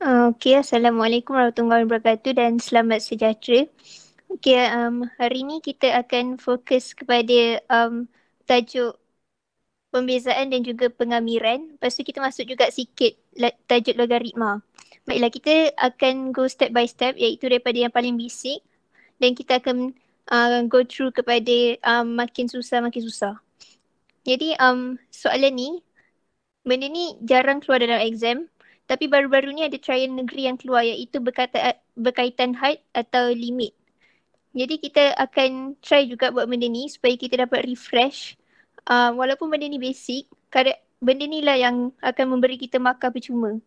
Okay, Assalamualaikum warahmatullahi wabarakatuh dan selamat sejahtera. Okay, um, hari ini kita akan fokus kepada um, tajuk pembezaan dan juga pengamiran. Lepas tu kita masuk juga sikit tajuk logaritma. Baiklah, kita akan go step by step iaitu daripada yang paling basic dan kita akan uh, go through kepada um, makin susah-makin susah. Jadi um, soalan ni, benda ni jarang keluar dalam exam tapi baru-baru ni ada trial negeri yang keluar iaitu berkata, berkaitan height atau limit. Jadi kita akan try juga buat benda ni supaya kita dapat refresh. Uh, walaupun benda ni basic, kadang, benda ni lah yang akan memberi kita markah percuma.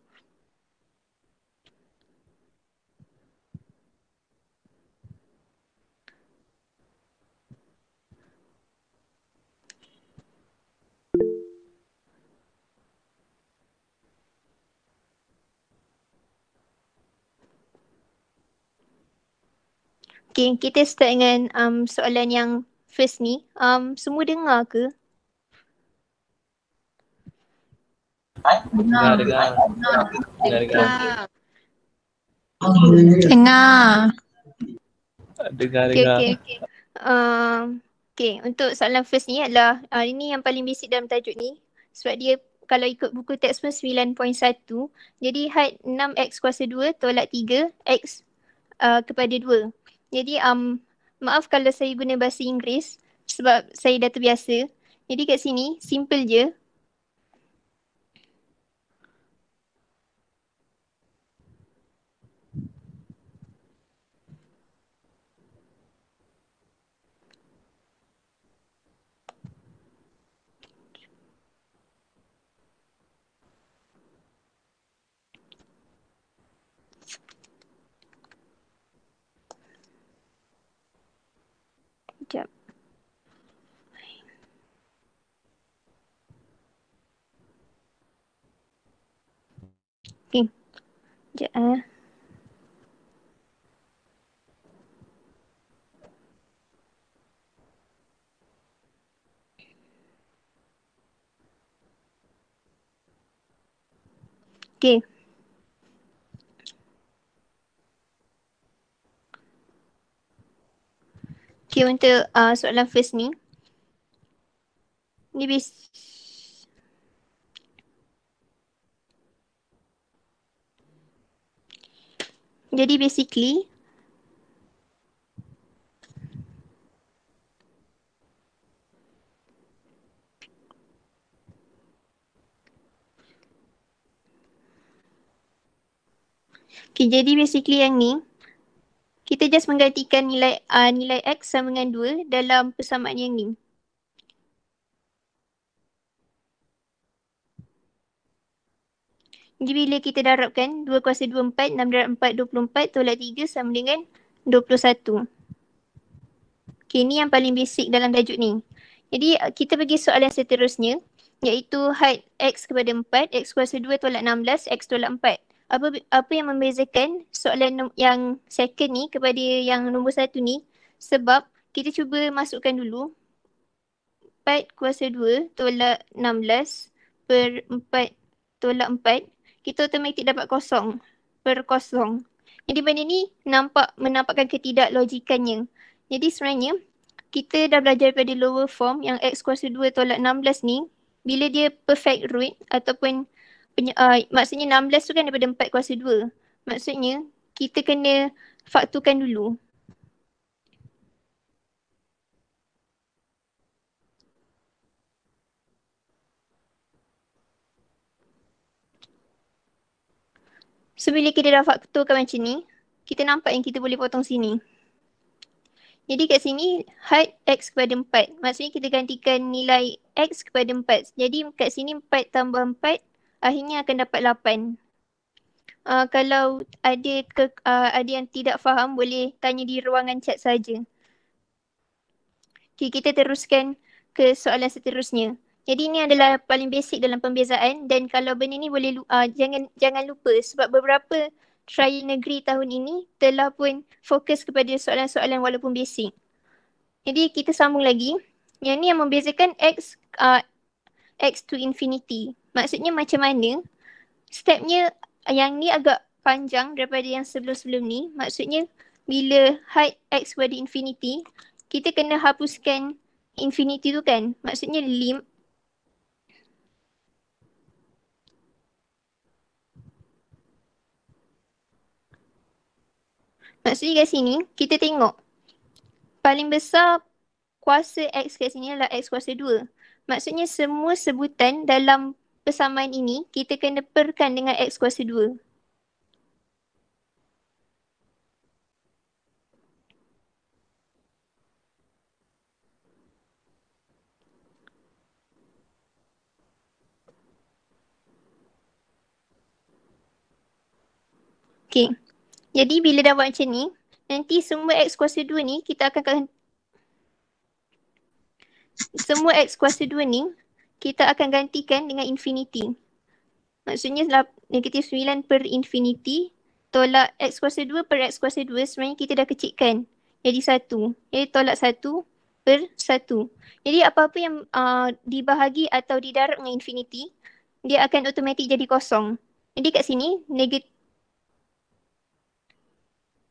Okay, kita start dengan um, soalan yang first ni. Um, semua dengar ke? Dengar, dengar. Dengar. Dengar. Okay, okay, okay. Um, okay, untuk soalan first ni adalah uh, ini yang paling basic dalam tajuk ni. Sebab dia kalau ikut buku teks pun 9.1. Jadi had 6x kuasa 2 tolak 3x uh, kepada jadi um, maaf kalau saya guna bahasa Inggeris sebab saya dah terbiasa. Jadi kat sini simple je Kim. Sekejap eh. Okay. Okay, untuk uh, soalan first ni. Ni basically Jadi basically Okay, jadi basically yang ni kita just menggantikan nilai uh, nilai x sama dengan 2 dalam persamaan yang ni. Jadi bila kita darabkan 2 kuasa 2, 4, 6 4, 24, empat tolak tiga sama dengan 21. Okay, ni yang paling basic dalam tajuk ni. Jadi eh, kita pergi soalan seterusnya iaitu had x kepada 4, x kuasa 2 tolak 16, x tolak 4. Apa, apa yang membezakan soalan yang second ni kepada yang nombor satu ni sebab kita cuba masukkan dulu 4 kuasa 2 tolak 16 per 4 tolak kita automatik dapat kosong per kosong. Jadi benda ni nampak menampakkan ketidaklogikannya. Jadi sebenarnya kita dah belajar pada lower form yang x kuasa 2 tolak 16 ni bila dia perfect root ataupun peny- uh, maksudnya 16 tu kan daripada 4 kuasa 2. Maksudnya kita kena faktorkan dulu. So bila kita dah faktorkan macam ni, kita nampak yang kita boleh potong sini. Jadi kat sini height x kepada 4. Maksudnya kita gantikan nilai x kepada 4. Jadi kat sini 4 tambah 4 akhirnya akan dapat 8. Uh, ah, kalau ada ke, uh, ada yang tidak faham boleh tanya di ruangan chat saja. Okay, kita teruskan ke soalan seterusnya. Jadi ini adalah paling basic dalam pembezaan dan kalau benda ni boleh uh, jangan jangan lupa sebab beberapa trial negeri tahun ini telah pun fokus kepada soalan-soalan walaupun basic. Jadi kita sambung lagi. Yang ni yang membezakan x uh, x to infinity. Maksudnya macam mana? Stepnya yang ni agak panjang daripada yang sebelum-sebelum ni. Maksudnya bila height x kepada infinity, kita kena hapuskan infinity tu kan. Maksudnya lim Maksudnya kat sini kita tengok paling besar kuasa X kat sini adalah X kuasa 2. Maksudnya semua sebutan dalam persamaan ini kita kena perkan dengan X kuasa 2. Okay. Jadi bila dah buat macam ni, nanti semua x kuasa 2 ni kita akan semua x kuasa 2 ni kita akan gantikan dengan infinity. Maksudnya negatif 9 per infinity tolak x kuasa 2 per x kuasa 2 sebenarnya kita dah kecilkan jadi 1. Jadi tolak 1 per 1. Jadi apa-apa yang uh, dibahagi atau didarab dengan infinity dia akan automatik jadi kosong. Jadi kat sini negatif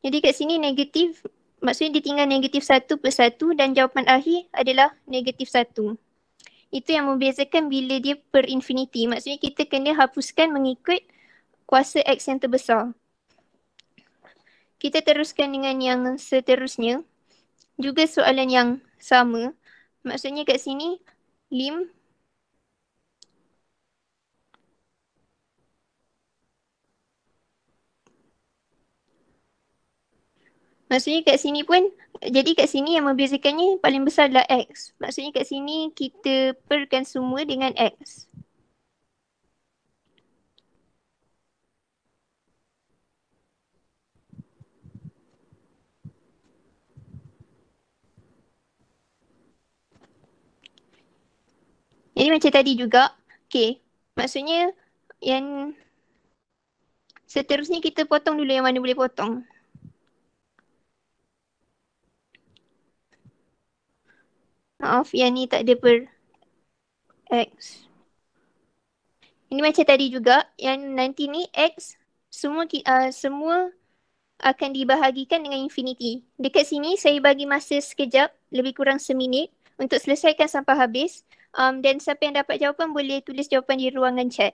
jadi kat sini negatif maksudnya dia tinggal negatif satu per satu dan jawapan akhir adalah negatif satu. Itu yang membezakan bila dia per infinity. Maksudnya kita kena hapuskan mengikut kuasa X yang terbesar. Kita teruskan dengan yang seterusnya. Juga soalan yang sama. Maksudnya kat sini lim Maksudnya kat sini pun jadi kat sini yang membezakannya paling besar adalah X. Maksudnya kat sini kita perkan semua dengan X. Jadi macam tadi juga, okay. Maksudnya yang seterusnya kita potong dulu yang mana boleh potong. Maaf, yang ni tak ada per X. Ini macam tadi juga, yang nanti ni X semua uh, semua akan dibahagikan dengan infinity. Dekat sini saya bagi masa sekejap, lebih kurang seminit untuk selesaikan sampai habis. Um, dan siapa yang dapat jawapan boleh tulis jawapan di ruangan chat.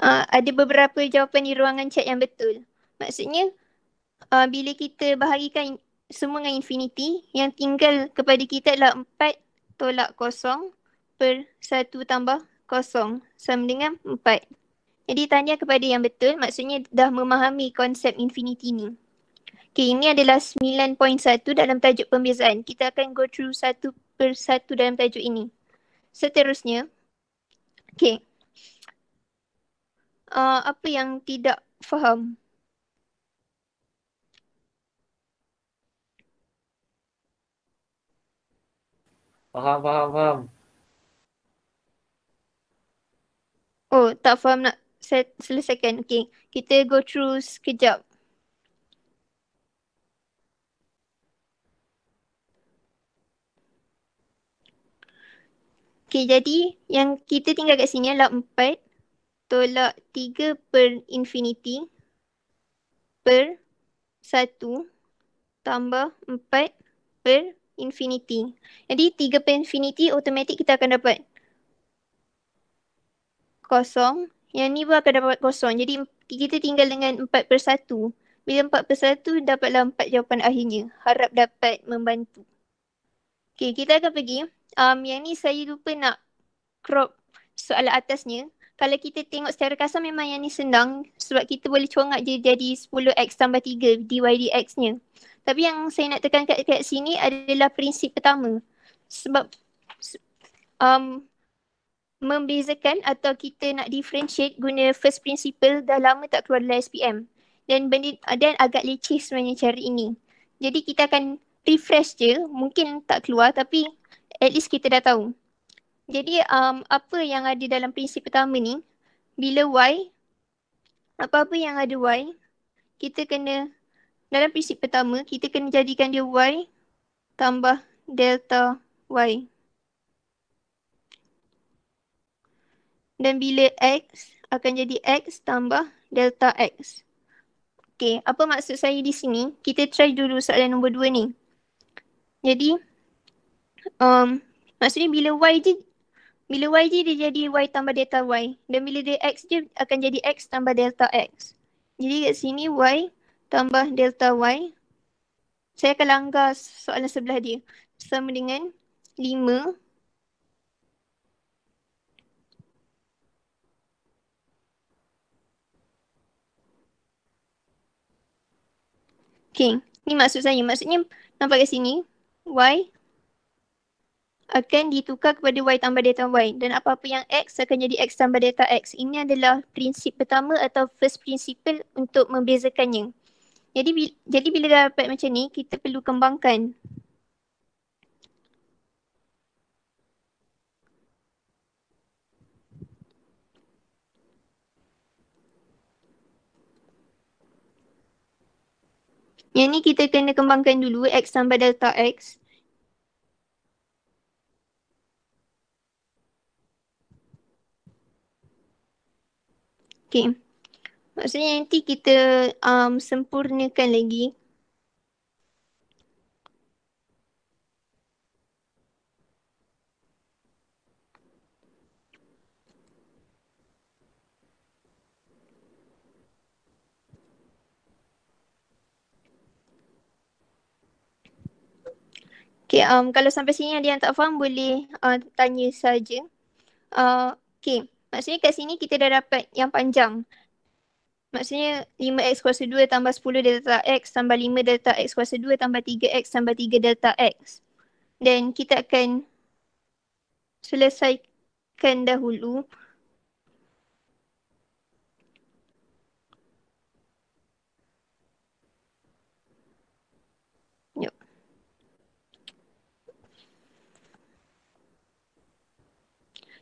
uh, ada beberapa jawapan di ruangan chat yang betul. Maksudnya uh, bila kita bahagikan semua dengan infinity yang tinggal kepada kita adalah 4 tolak kosong per 1 tambah kosong sama dengan 4. Jadi tanya kepada yang betul maksudnya dah memahami konsep infinity ni. Okay ini adalah 9.1 dalam tajuk pembezaan. Kita akan go through satu per satu dalam tajuk ini. Seterusnya, okay uh, apa yang tidak faham? Faham, faham, faham. Oh, tak faham nak selesaikan. Okay, kita go through sekejap. Okay, jadi yang kita tinggal kat sini adalah empat tolak 3 per infinity per 1 tambah 4 per infinity. Jadi 3 per infinity automatik kita akan dapat kosong. Yang ni pun akan dapat kosong. Jadi kita tinggal dengan 4 per 1. Bila 4 per 1 dapatlah 4 jawapan akhirnya. Harap dapat membantu. Okay kita akan pergi. Um, yang ni saya lupa nak crop soalan atasnya kalau kita tengok secara kasar memang yang ni senang sebab kita boleh congak dia jadi 10x tambah 3 dy dx nya. Tapi yang saya nak tekan kat, kat sini adalah prinsip pertama. Sebab um, membezakan atau kita nak differentiate guna first principle dah lama tak keluar dari SPM. Dan benda, dan agak leceh sebenarnya cara ini. Jadi kita akan refresh je, mungkin tak keluar tapi at least kita dah tahu. Jadi um, apa yang ada dalam prinsip pertama ni, bila y, apa-apa yang ada y, kita kena, dalam prinsip pertama, kita kena jadikan dia y tambah delta y. Dan bila x akan jadi x tambah delta x. Okey, apa maksud saya di sini? Kita try dulu soalan nombor dua ni. Jadi, um, maksudnya bila y je bila YG dia jadi Y tambah delta Y dan bila dia X dia akan jadi X tambah delta X. Jadi kat sini Y tambah delta Y. Saya akan langgar soalan sebelah dia. Sama dengan 5 Okay, ni maksud saya. Maksudnya nampak kat sini Y akan ditukar kepada y tambah delta y dan apa-apa yang x akan jadi x tambah delta x. Ini adalah prinsip pertama atau first principle untuk membezakannya. Jadi bila, jadi bila dah dapat macam ni, kita perlu kembangkan. Yang ni kita kena kembangkan dulu x tambah delta x. Okay. Maksudnya nanti kita um, sempurnakan lagi. Okay, um, kalau sampai sini ada yang tak faham boleh uh, tanya saja. Uh, okay. Maksudnya kat sini kita dah dapat yang panjang. Maksudnya 5x kuasa 2 tambah 10 delta x tambah 5 delta x kuasa 2 tambah 3x tambah 3 delta x. Dan kita akan selesaikan dahulu.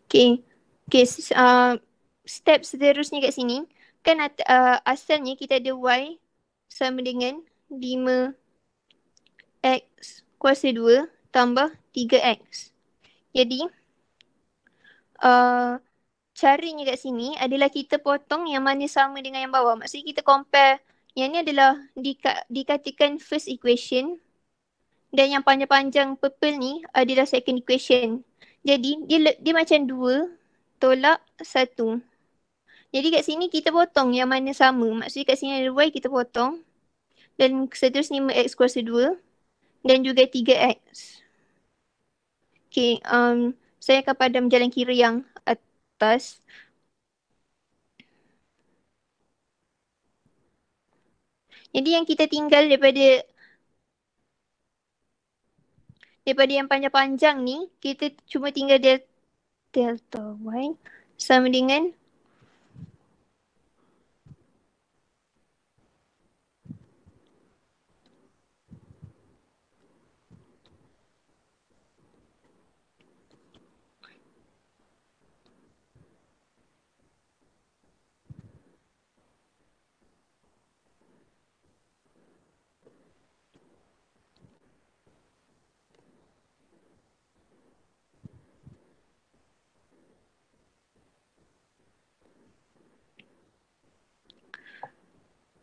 Okay, Okay, uh, step seterusnya kat sini kan uh, asalnya kita ada y sama dengan 5x kuasa 2 tambah 3x. Jadi uh, caranya kat sini adalah kita potong yang mana sama dengan yang bawah. Maksudnya kita compare yang ni adalah dika- dikatakan first equation dan yang panjang-panjang purple ni adalah second equation. Jadi dia dia macam dua tolak satu. Jadi kat sini kita potong yang mana sama. Maksudnya kat sini ada y kita potong. Dan seterusnya x kuasa 2. Dan juga 3x. Okay, um, saya akan padam jalan kiri yang atas. Jadi yang kita tinggal daripada daripada yang panjang-panjang ni, kita cuma tinggal dia Delta y Sama dengan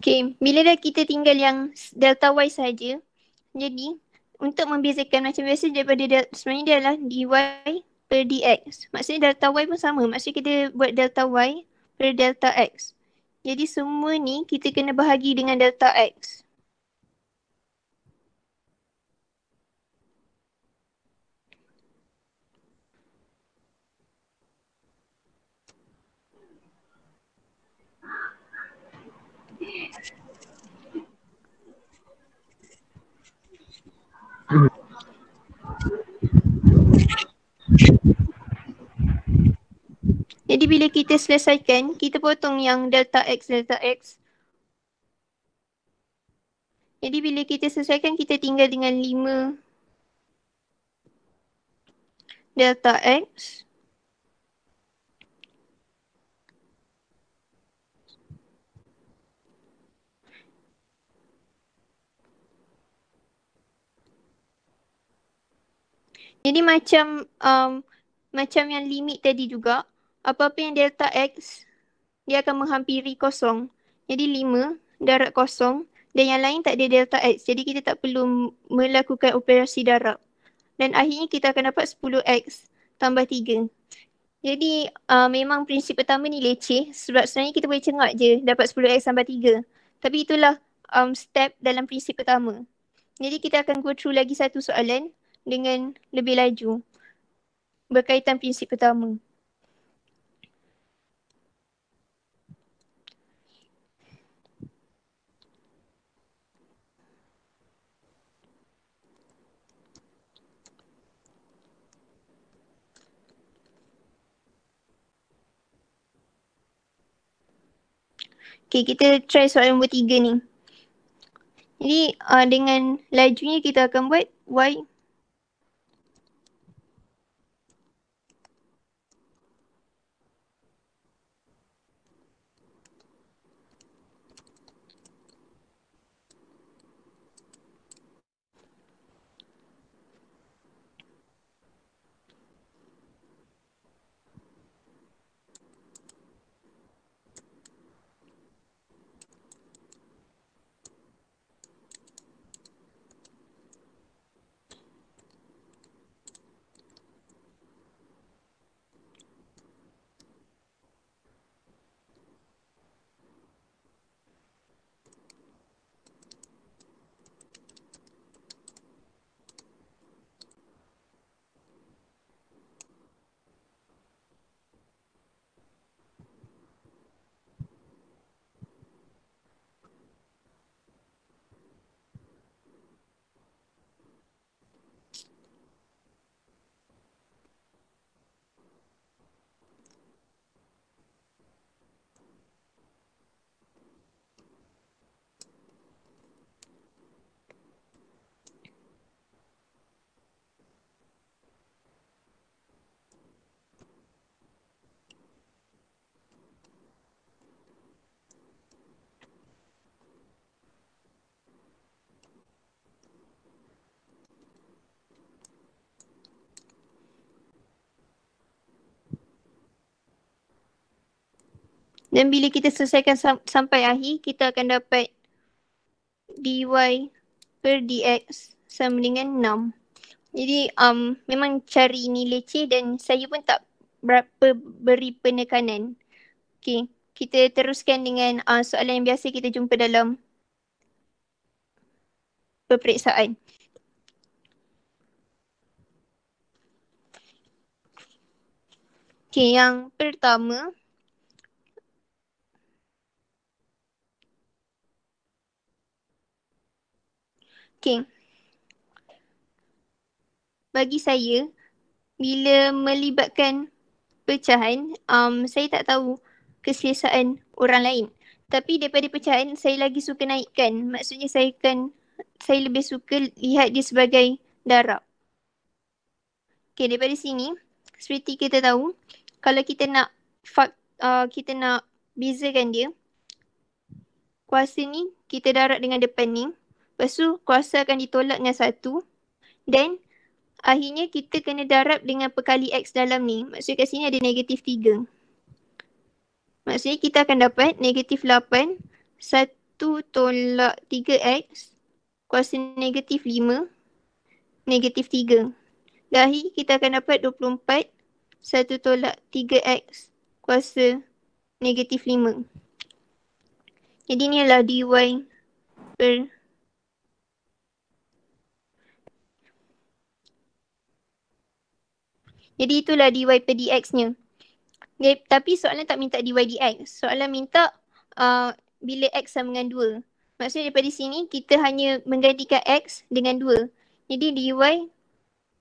Okay, bila dah kita tinggal yang delta y saja, jadi untuk membezakan macam biasa daripada del- sebenarnya dia adalah dy per dx. Maksudnya delta y pun sama. Maksudnya kita buat delta y per delta x. Jadi semua ni kita kena bahagi dengan delta x. Jadi bila kita selesaikan, kita potong yang delta x, delta x. Jadi bila kita selesaikan, kita tinggal dengan 5 delta x. Jadi macam um, macam yang limit tadi juga, apa-apa yang delta x dia akan menghampiri kosong. Jadi 5 darab kosong dan yang lain tak ada delta x. Jadi kita tak perlu melakukan operasi darab. Dan akhirnya kita akan dapat 10x tambah 3. Jadi uh, memang prinsip pertama ni leceh sebab sebenarnya kita boleh cengak je dapat 10x tambah 3. Tapi itulah um, step dalam prinsip pertama. Jadi kita akan go through lagi satu soalan dengan lebih laju berkaitan prinsip pertama. Okay, kita try soalan nombor tiga ni. Jadi uh, dengan lajunya kita akan buat Y Dan bila kita selesaikan sam sampai akhir, kita akan dapat dy per dx sama dengan 6. Jadi um, memang cari nilai C dan saya pun tak berapa beri penekanan. Okay, kita teruskan dengan uh, soalan yang biasa kita jumpa dalam peperiksaan. Okay, yang pertama, Okay. Bagi saya, bila melibatkan pecahan, um, saya tak tahu keselesaan orang lain. Tapi daripada pecahan, saya lagi suka naikkan. Maksudnya saya kan, saya lebih suka lihat dia sebagai darab. Okay, daripada sini, seperti kita tahu, kalau kita nak fak, uh, kita nak bezakan dia, kuasa ni kita darab dengan depan ni. Lepas tu kuasa akan ditolak dengan satu. Then akhirnya kita kena darab dengan perkali X dalam ni. Maksudnya kat sini ada negatif tiga. Maksudnya kita akan dapat negatif lapan Satu tolak tiga x Kuasa negatif lima Negatif tiga. Dan akhirnya kita akan dapat dua puluh empat Satu tolak tiga x Kuasa negatif lima. Jadi ni adalah dy per Jadi itulah dy per dx-nya. Okay, tapi soalan tak minta dy dx. Soalan minta uh, bila x sama dengan 2. Maksudnya daripada sini kita hanya menggantikan x dengan 2. Jadi dy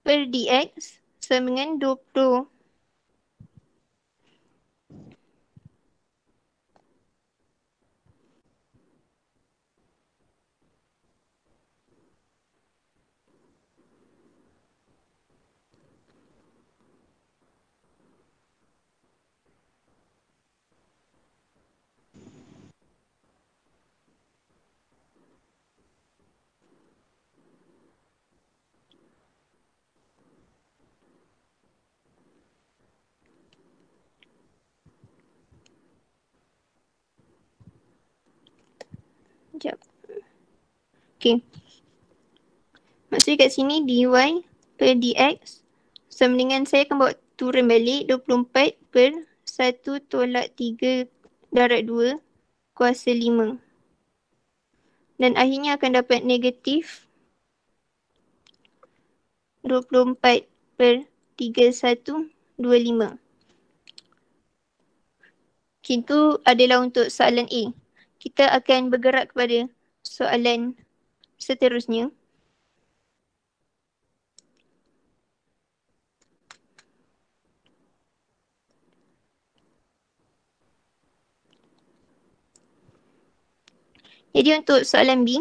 per dx sama dengan 20 Sekejap. Okay. Maksudnya kat sini dy per dx sama dengan saya akan bawa turun balik 24 per 1 tolak 3 darat 2 kuasa 5. Dan akhirnya akan dapat negatif 24 per 31 25. Okay, itu adalah untuk soalan A kita akan bergerak kepada soalan seterusnya. Jadi untuk soalan B,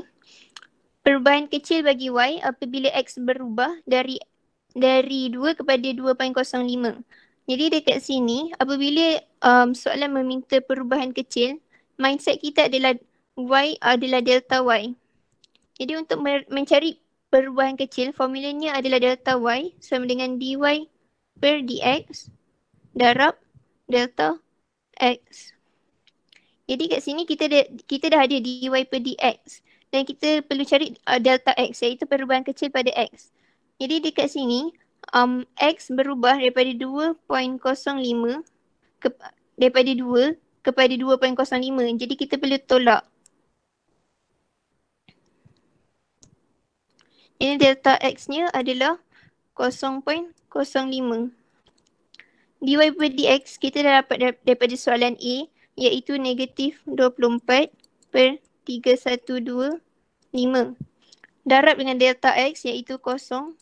perubahan kecil bagi Y apabila X berubah dari dari 2 kepada 2.05. Jadi dekat sini apabila um, soalan meminta perubahan kecil mindset kita adalah Y adalah delta Y. Jadi untuk mencari perubahan kecil, formulanya adalah delta Y sama dengan dy per dx darab delta x. Jadi kat sini kita dah, kita dah ada dy per dx dan kita perlu cari uh, delta x iaitu perubahan kecil pada x. Jadi dekat sini um, x berubah daripada 2.05 ke, daripada 2 kepada 2.05. Jadi kita perlu tolak. Ini delta x-nya adalah 0.05. dy per dx kita dah dapat daripada soalan A iaitu negatif 24 per 3125. Darab dengan delta x iaitu 0.05.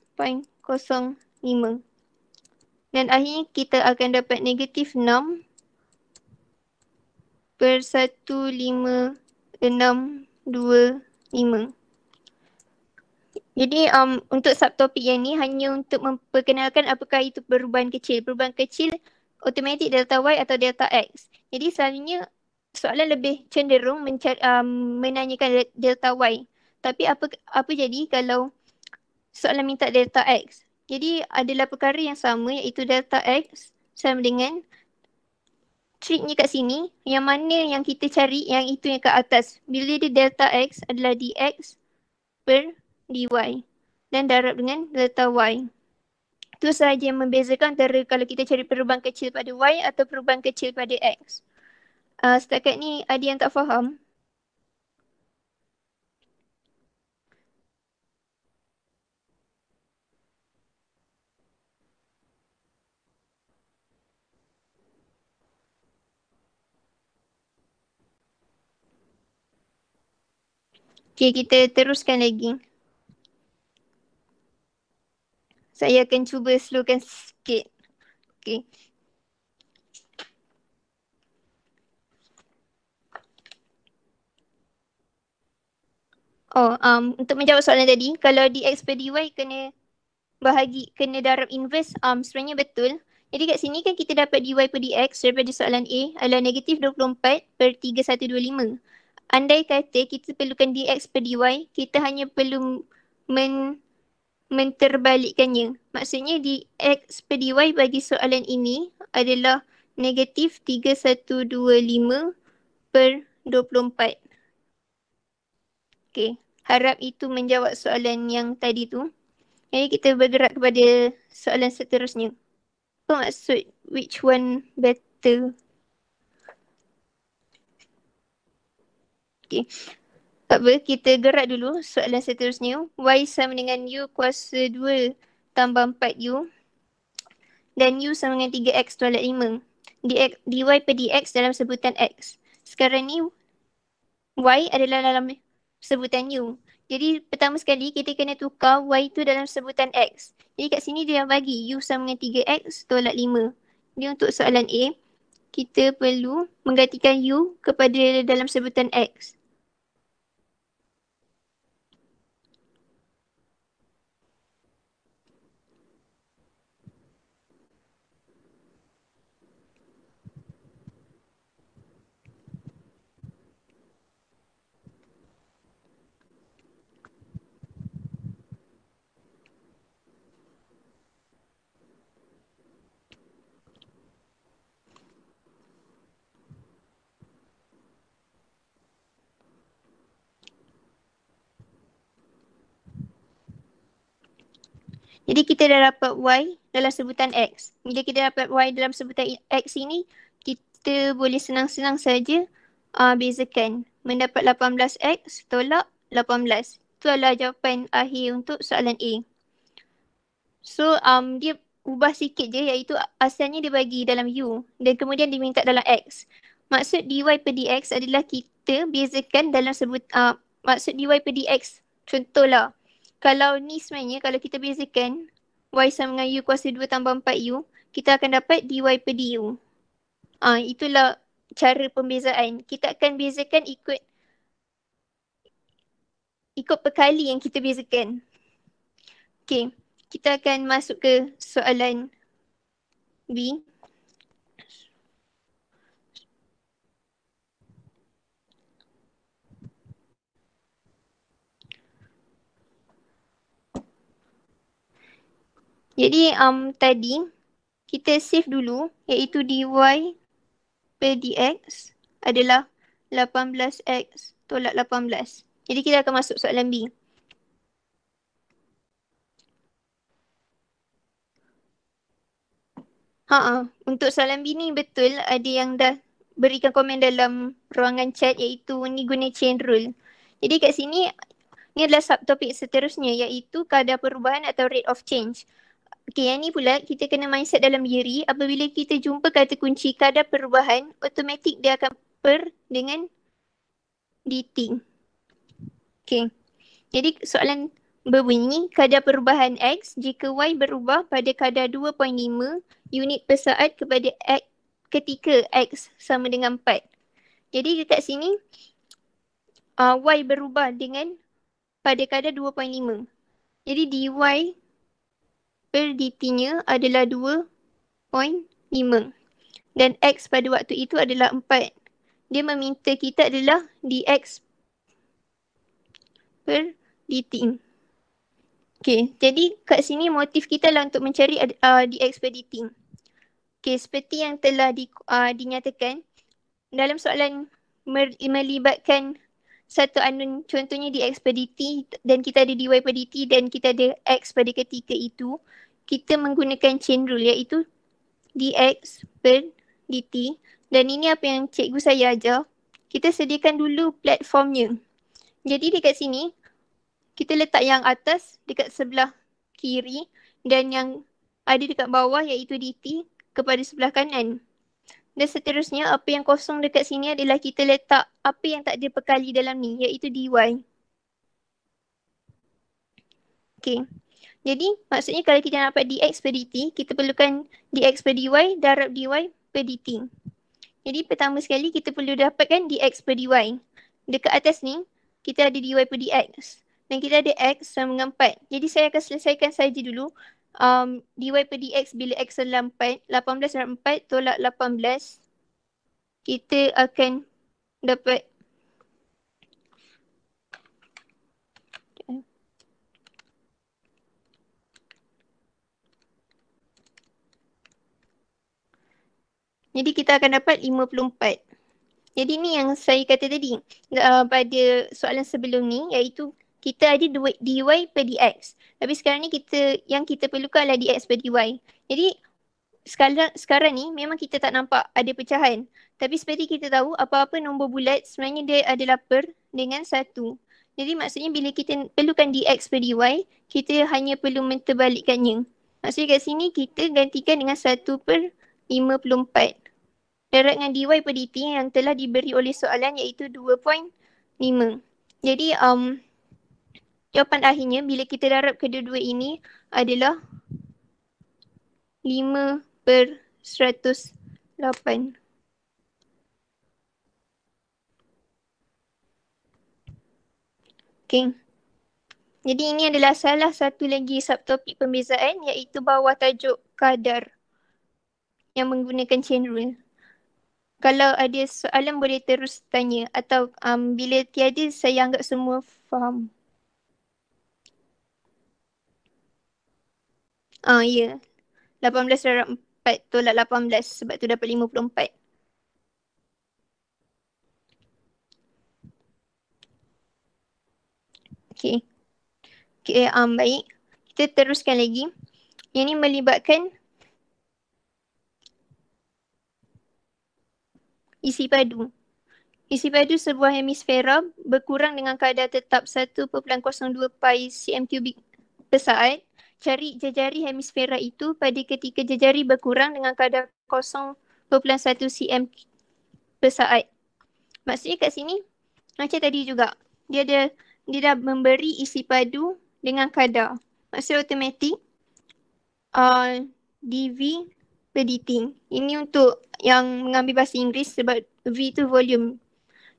Dan akhirnya kita akan dapat negatif 6 per 15625. Jadi um, untuk subtopik yang ni hanya untuk memperkenalkan apakah itu perubahan kecil. Perubahan kecil automatic delta Y atau delta X. Jadi selalunya soalan lebih cenderung mencari, um, menanyakan delta Y. Tapi apa apa jadi kalau soalan minta delta X? Jadi adalah perkara yang sama iaitu delta X sama dengan triknya kat sini yang mana yang kita cari yang itu yang kat atas. Bila dia delta x adalah dx per dy dan darab dengan delta y. Tu sahaja yang membezakan antara kalau kita cari perubahan kecil pada y atau perubahan kecil pada x. Uh, setakat ni ada yang tak faham? Okay, kita teruskan lagi. Saya akan cuba slowkan sikit. Okay. Oh, um, untuk menjawab soalan tadi, kalau di X per DY kena bahagi, kena darab inverse, um, sebenarnya betul. Jadi kat sini kan kita dapat DY per DX daripada soalan A adalah negatif 24 per 3125 andai kata kita perlukan dx per dy, kita hanya perlu men menterbalikkannya. Maksudnya dx per dy bagi soalan ini adalah negatif 3125 per 24. Okey, harap itu menjawab soalan yang tadi tu. Jadi kita bergerak kepada soalan seterusnya. Apa maksud which one better? Okay. Tak apa, kita gerak dulu soalan seterusnya. Y sama dengan U kuasa 2 tambah 4U. Dan U sama dengan 3X tolak 5. DX, DY per DX dalam sebutan X. Sekarang ni Y adalah dalam sebutan U. Jadi pertama sekali kita kena tukar Y tu dalam sebutan X. Jadi kat sini dia yang bagi U sama dengan 3X tolak 5. Jadi untuk soalan A, kita perlu menggantikan U kepada dalam sebutan X. Jadi kita dah dapat Y dalam sebutan X. Bila kita dapat Y dalam sebutan X ini, kita boleh senang-senang saja uh, bezakan. Mendapat 18X tolak 18. Itu adalah jawapan akhir untuk soalan A. So um, dia ubah sikit je iaitu asalnya dia bagi dalam U dan kemudian diminta dalam X. Maksud dy per dx adalah kita bezakan dalam sebut uh, maksud dy per dx contohlah kalau ni sebenarnya kalau kita bezakan y sama dengan u kuasa 2 tambah 4u kita akan dapat dy per du. Ah uh, itulah cara pembezaan. Kita akan bezakan ikut ikut perkali yang kita bezakan. Okay. Kita akan masuk ke soalan B. Jadi um, tadi kita save dulu iaitu dy per dx adalah 18x tolak 18. Jadi kita akan masuk soalan B. Ha -ha. Untuk soalan B ni betul ada yang dah berikan komen dalam ruangan chat iaitu ni guna chain rule. Jadi kat sini ni adalah subtopik seterusnya iaitu kadar perubahan atau rate of change. Okay, yang ni pula kita kena mindset dalam diri apabila kita jumpa kata kunci kadar perubahan, automatik dia akan per dengan DT. Okay. Jadi soalan berbunyi, kadar perubahan X jika Y berubah pada kadar 2.5 unit per saat kepada X ketika X sama dengan 4. Jadi dekat sini uh, Y berubah dengan pada kadar 2.5. Jadi dy Per perditinya adalah 2.5 dan x pada waktu itu adalah 4. Dia meminta kita adalah dx per dt. Okay, jadi kat sini motif kita lah untuk mencari uh, dx per dt. Okay, seperti yang telah di, uh, dinyatakan dalam soalan melibatkan satu anun contohnya x per dt dan kita ada dy per dt dan kita ada x pada ketika itu kita menggunakan chain rule iaitu dx per dt dan ini apa yang cikgu saya ajar kita sediakan dulu platformnya jadi dekat sini kita letak yang atas dekat sebelah kiri dan yang ada dekat bawah iaitu dt kepada sebelah kanan dan seterusnya apa yang kosong dekat sini adalah kita letak apa yang tak ada perkali dalam ni iaitu dy Okay. Jadi maksudnya kalau kita nak dapat dx per dt, kita perlukan dx per dy darab dy per dt. Jadi pertama sekali kita perlu dapatkan dx per dy. Dekat atas ni, kita ada dy per dx. Dan kita ada x sama dengan 4. Jadi saya akan selesaikan saja dulu um, dy per dx bila x adalah 4. 18 darab 4 tolak 18. Kita akan dapat Jadi kita akan dapat 54. Jadi ni yang saya kata tadi uh, pada soalan sebelum ni iaitu kita ada dy per dx. Tapi sekarang ni kita yang kita perlukan adalah dx per dy. Jadi sekarang, sekarang ni memang kita tak nampak ada pecahan. Tapi seperti kita tahu apa-apa nombor bulat sebenarnya dia adalah per dengan satu. Jadi maksudnya bila kita perlukan dx per dy, kita hanya perlu menterbalikkannya. Maksudnya kat sini kita gantikan dengan satu per 54 darat dengan DY per DT yang telah diberi oleh soalan iaitu 2.5. Jadi um, jawapan akhirnya bila kita darab kedua-dua ini adalah 5 per 108. Okay. Jadi ini adalah salah satu lagi subtopik pembezaan iaitu bawah tajuk kadar yang menggunakan chain rule kalau ada soalan boleh terus tanya atau um, bila tiada saya anggap semua faham. Ah ya. Yeah. 18 darat tolak 18 sebab tu dapat 54. Okay. Okay, um, baik. Kita teruskan lagi. Yang ini melibatkan isi padu. Isi padu sebuah hemisfera berkurang dengan kadar tetap 1.02 pi cm3 per saat. Cari jejari hemisfera itu pada ketika jejari berkurang dengan kadar 0.1 cm per saat. Maksudnya kat sini macam tadi juga. Dia ada dia dah memberi isi padu dengan kadar. Maksudnya automatik uh, DV editing. Ini untuk yang mengambil bahasa Inggeris sebab V tu volume.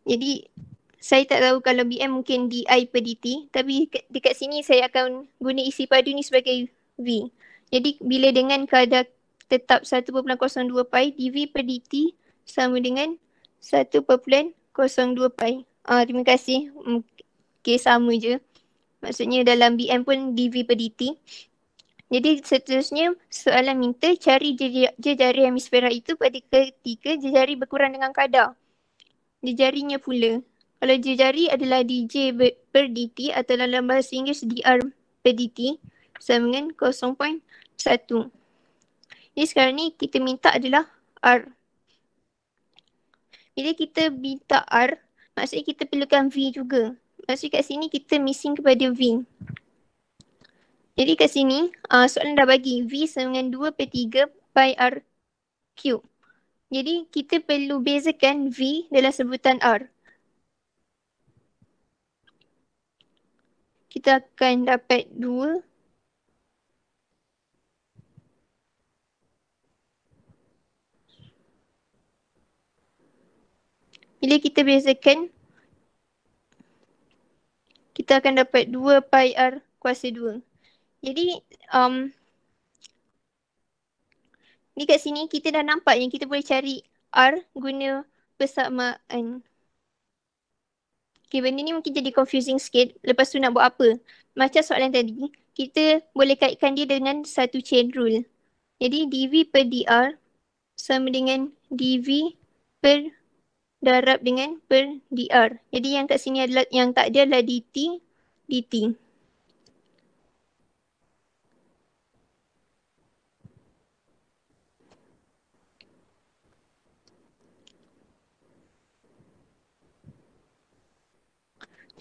Jadi saya tak tahu kalau BM mungkin DI per DT tapi dekat sini saya akan guna isi padu ni sebagai V. Jadi bila dengan kadar tetap 1.02 pi dV per DT sama dengan 1.02 pi. Uh, terima kasih. Mm, okay sama je. Maksudnya dalam BM pun dV per DT jadi seterusnya soalan minta cari jejari hemisfera itu pada ketika jejari berkurang dengan kadar. Jejarinya pula. Kalau jejari adalah DJ per DT atau dalam bahasa Inggeris DR per DT sama dengan 0.1. Jadi sekarang ni kita minta adalah R. Bila kita minta R, maksudnya kita perlukan V juga. Maksudnya kat sini kita missing kepada V. Jadi kat sini uh, soalan dah bagi V sama dengan 2 per 3 pi R cube. Jadi kita perlu bezakan V dalam sebutan R. Kita akan dapat 2 Bila kita bezakan, kita akan dapat 2 pi r kuasa 2. Jadi um, di kat sini kita dah nampak yang kita boleh cari R guna persamaan. Okay, benda ni mungkin jadi confusing sikit. Lepas tu nak buat apa? Macam soalan tadi, kita boleh kaitkan dia dengan satu chain rule. Jadi dv per dr sama dengan dv per darab dengan per dr. Jadi yang kat sini adalah yang tak ada adalah dt dt.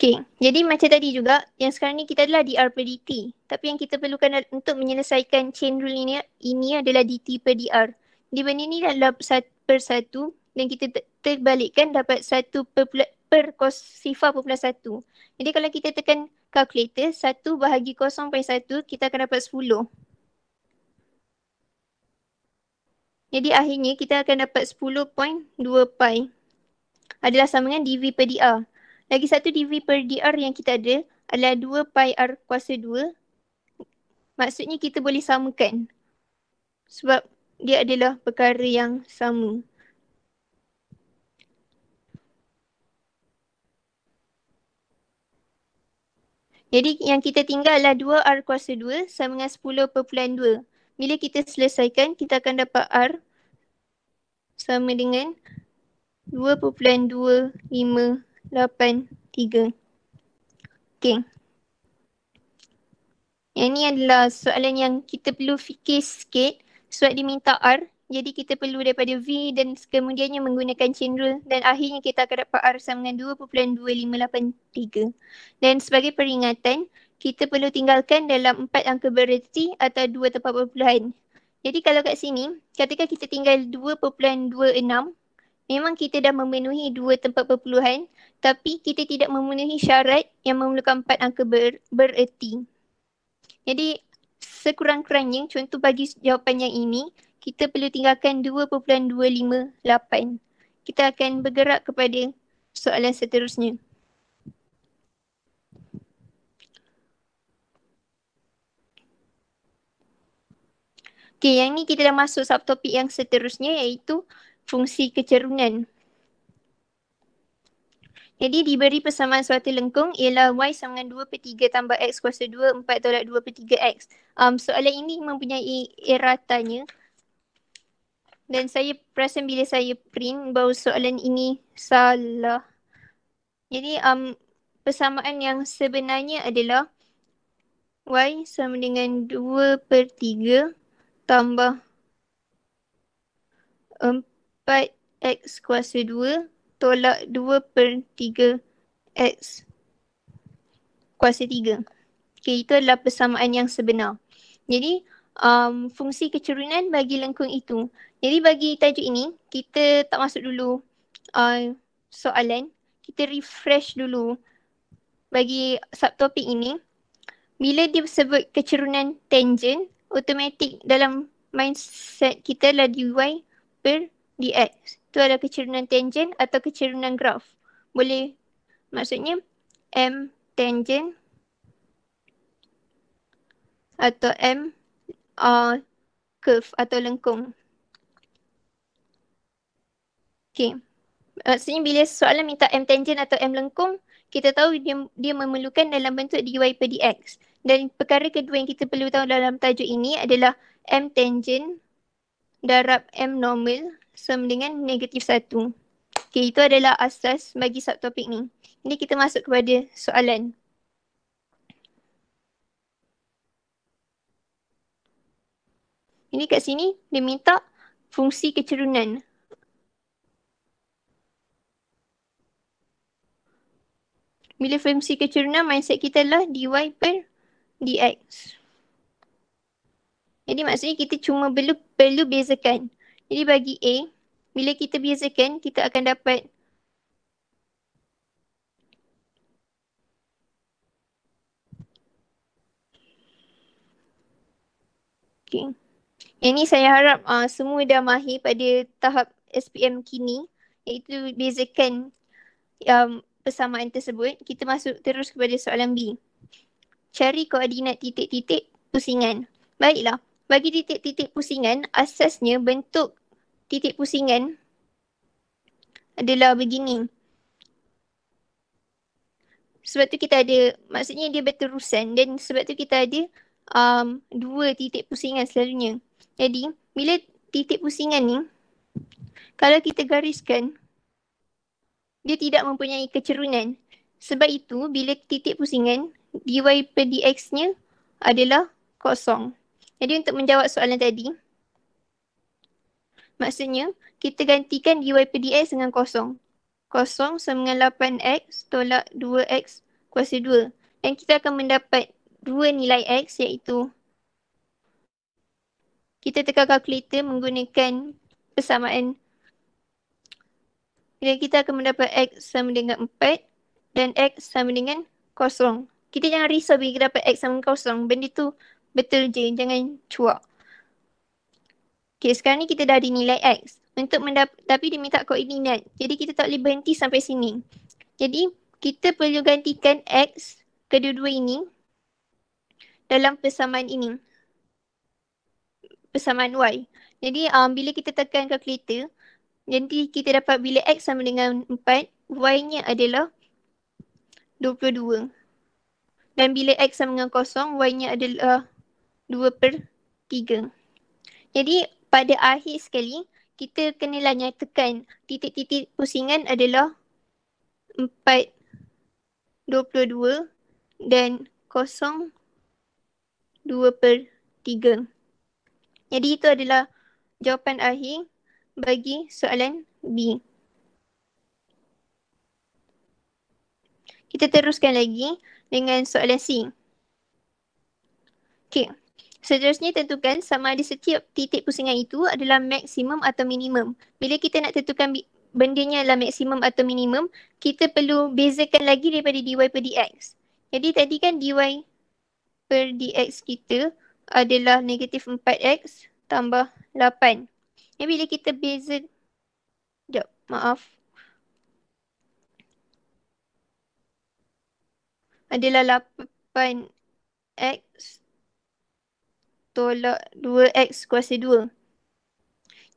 Okay, jadi macam tadi juga, yang sekarang ni kita adalah DR per DT. Tapi yang kita perlukan untuk menyelesaikan chain rule ini, ini adalah DT per DR. Di mana ni adalah satu per satu dan kita terbalikkan dapat satu per, per kos sifar per satu. Jadi kalau kita tekan calculator, satu bahagi satu kita akan dapat sepuluh. Jadi akhirnya kita akan dapat sepuluh dua pi adalah sama dengan DV per DR. Lagi satu dv per dr yang kita ada adalah 2 pi r kuasa 2. Maksudnya kita boleh samakan. Sebab dia adalah perkara yang sama. Jadi yang kita tinggal adalah 2R kuasa 2 sama dengan 10.2. Bila kita selesaikan, kita akan dapat R sama dengan 2.25 lapan, tiga. Okay. Yang ni adalah soalan yang kita perlu fikir sikit sebab dia minta R. Jadi kita perlu daripada V dan kemudiannya menggunakan chain rule dan akhirnya kita akan dapat R sama dengan 2.2583. Dan sebagai peringatan, kita perlu tinggalkan dalam empat angka bererti atau 2 tempat perpuluhan. Jadi kalau kat sini, katakan kita tinggal 2.26 memang kita dah memenuhi dua tempat perpuluhan tapi kita tidak memenuhi syarat yang memerlukan empat angka ber- bererti. Jadi sekurang-kurangnya contoh bagi jawapan yang ini kita perlu tinggalkan 2.258. Kita akan bergerak kepada soalan seterusnya. Okay, yang ni kita dah masuk subtopik yang seterusnya iaitu fungsi kecerungan. Jadi diberi persamaan suatu lengkung ialah y sama dengan 2 per 3 tambah x kuasa 2, 4 tolak 2 per 3x. Um, soalan ini mempunyai eratanya. Dan saya perasan bila saya print bahawa soalan ini salah. Jadi um, persamaan yang sebenarnya adalah y sama dengan 2 per 3 tambah 4 X kuasa 2 tolak 2 per 3 X kuasa 3. Okay, itu adalah persamaan yang sebenar. Jadi, um, fungsi kecerunan bagi lengkung itu. Jadi, bagi tajuk ini, kita tak masuk dulu uh, soalan. Kita refresh dulu bagi subtopik ini. Bila dia sebut kecerunan tangent, otomatik dalam mindset kita adalah dy per dx. Itu adalah kecerunan tangen atau kecerunan graf. Boleh maksudnya m tangen atau m uh, curve atau lengkung. Okay. Maksudnya bila soalan minta m tangen atau m lengkung, kita tahu dia, dia memerlukan dalam bentuk dy per dx. Dan perkara kedua yang kita perlu tahu dalam tajuk ini adalah m tangen darab m normal sama dengan negatif satu. Okay, itu adalah asas bagi subtopik ni. Ini kita masuk kepada soalan. Ini kat sini dia minta fungsi kecerunan. Bila fungsi kecerunan, mindset kita lah dy per dx. Jadi maksudnya kita cuma perlu, perlu bezakan. Jadi bagi A, bila kita biasakan, kita akan dapat Okay. Yang ni saya harap uh, semua dah mahir pada tahap SPM kini iaitu bezakan um, persamaan tersebut. Kita masuk terus kepada soalan B. Cari koordinat titik-titik pusingan. Baiklah, bagi titik-titik pusingan asasnya bentuk titik pusingan adalah begini. Sebab tu kita ada, maksudnya dia berterusan dan sebab tu kita ada um, dua titik pusingan selalunya. Jadi, bila titik pusingan ni, kalau kita gariskan, dia tidak mempunyai kecerunan. Sebab itu, bila titik pusingan, dy per dx-nya adalah kosong. Jadi, untuk menjawab soalan tadi, Maksudnya, kita gantikan dy/dx dengan kosong. Kosong sama dengan 8x tolak 2x kuasa 2. Dan kita akan mendapat dua nilai x iaitu kita tekan kalkulator menggunakan persamaan. Dan kita akan mendapat x sama dengan 4 dan x sama dengan kosong. Kita jangan risau bila kita dapat x sama kosong. Benda tu betul je. Jangan cuak. Okay, sekarang ni kita dah ada nilai X. Untuk mendap- tapi dia minta koordinat. Jadi kita tak boleh berhenti sampai sini. Jadi kita perlu gantikan X kedua-dua ini dalam persamaan ini. Persamaan Y. Jadi um, bila kita tekan kalkulator, nanti kita dapat bila X sama dengan 4, Y-nya adalah 22. Dan bila X sama dengan kosong, Y-nya adalah 2 per 3. Jadi pada akhir sekali kita kenalah nyatakan titik-titik pusingan adalah 4, 22 dan 0, 2 per 3. Jadi itu adalah jawapan akhir bagi soalan B. Kita teruskan lagi dengan soalan C. Okay. Seterusnya tentukan sama ada setiap titik pusingan itu adalah maksimum atau minimum. Bila kita nak tentukan benda ni adalah maksimum atau minimum, kita perlu bezakan lagi daripada dy per dx. Jadi tadi kan dy per dx kita adalah negatif 4x tambah 8. Jadi bila kita beza, sekejap maaf. Adalah 8x tolak 2x kuasa 2.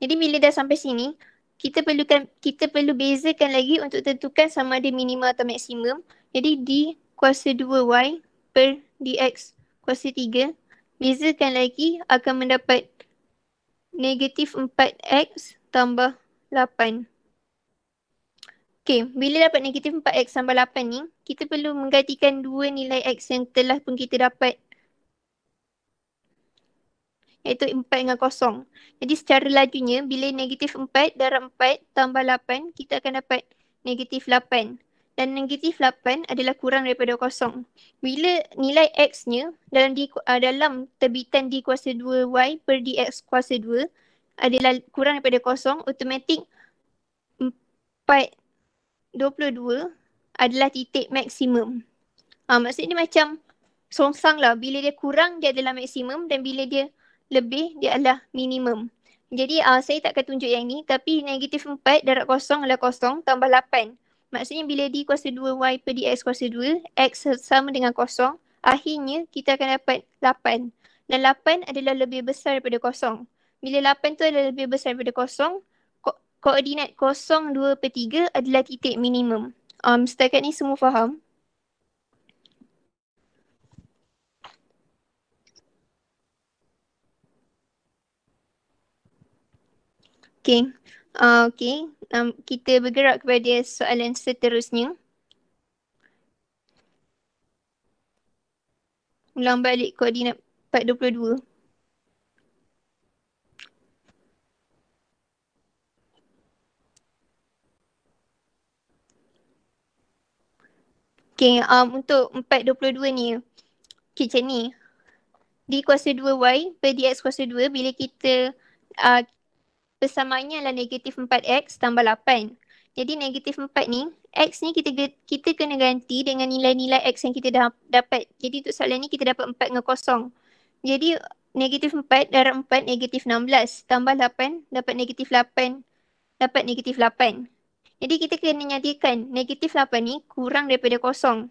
Jadi bila dah sampai sini, kita perlukan kita perlu bezakan lagi untuk tentukan sama ada minima atau maksimum. Jadi d kuasa 2y per dx kuasa 3 bezakan lagi akan mendapat negatif 4x tambah 8. Okay, bila dapat negatif 4x tambah 8 ni, kita perlu menggantikan dua nilai x yang telah pun kita dapat iaitu 4 dengan kosong. Jadi secara lajunya bila negatif 4 darab 4 tambah 8 kita akan dapat negatif 8. Dan negatif 8 adalah kurang daripada kosong. Bila nilai x-nya dalam, di, uh, dalam terbitan d kuasa 2y per dx kuasa 2 adalah kurang daripada kosong, automatik 4, 22 adalah titik maksimum. Uh, maksudnya macam songsang lah. Bila dia kurang, dia adalah maksimum dan bila dia lebih dia adalah minimum. Jadi uh, saya tak akan tunjuk yang ni tapi negatif 4 darab kosong adalah kosong tambah 8. Maksudnya bila D kuasa 2Y per DX kuasa 2, X sama dengan kosong, akhirnya kita akan dapat 8. Dan 8 adalah lebih besar daripada kosong. Bila 8 tu adalah lebih besar daripada kosong, ko- koordinat kosong 2 per 3 adalah titik minimum. Um, setakat ni semua faham? Okay. Uh, okay. Um, kita bergerak kepada soalan seterusnya. Ulang balik koordinat 422. Okay, um, untuk 422 ni, okay, macam ni. D kuasa 2y per dx kuasa 2 bila kita uh, persamaannya adalah negatif 4x tambah 8. Jadi negatif 4 ni, x ni kita kita kena ganti dengan nilai-nilai x yang kita dah dapat. Jadi untuk soalan ni kita dapat 4 dengan 0. Jadi negatif 4 darab 4 negatif 16 tambah 8 dapat negatif 8 dapat negatif 8. Jadi kita kena nyatakan negatif 8 ni kurang daripada kosong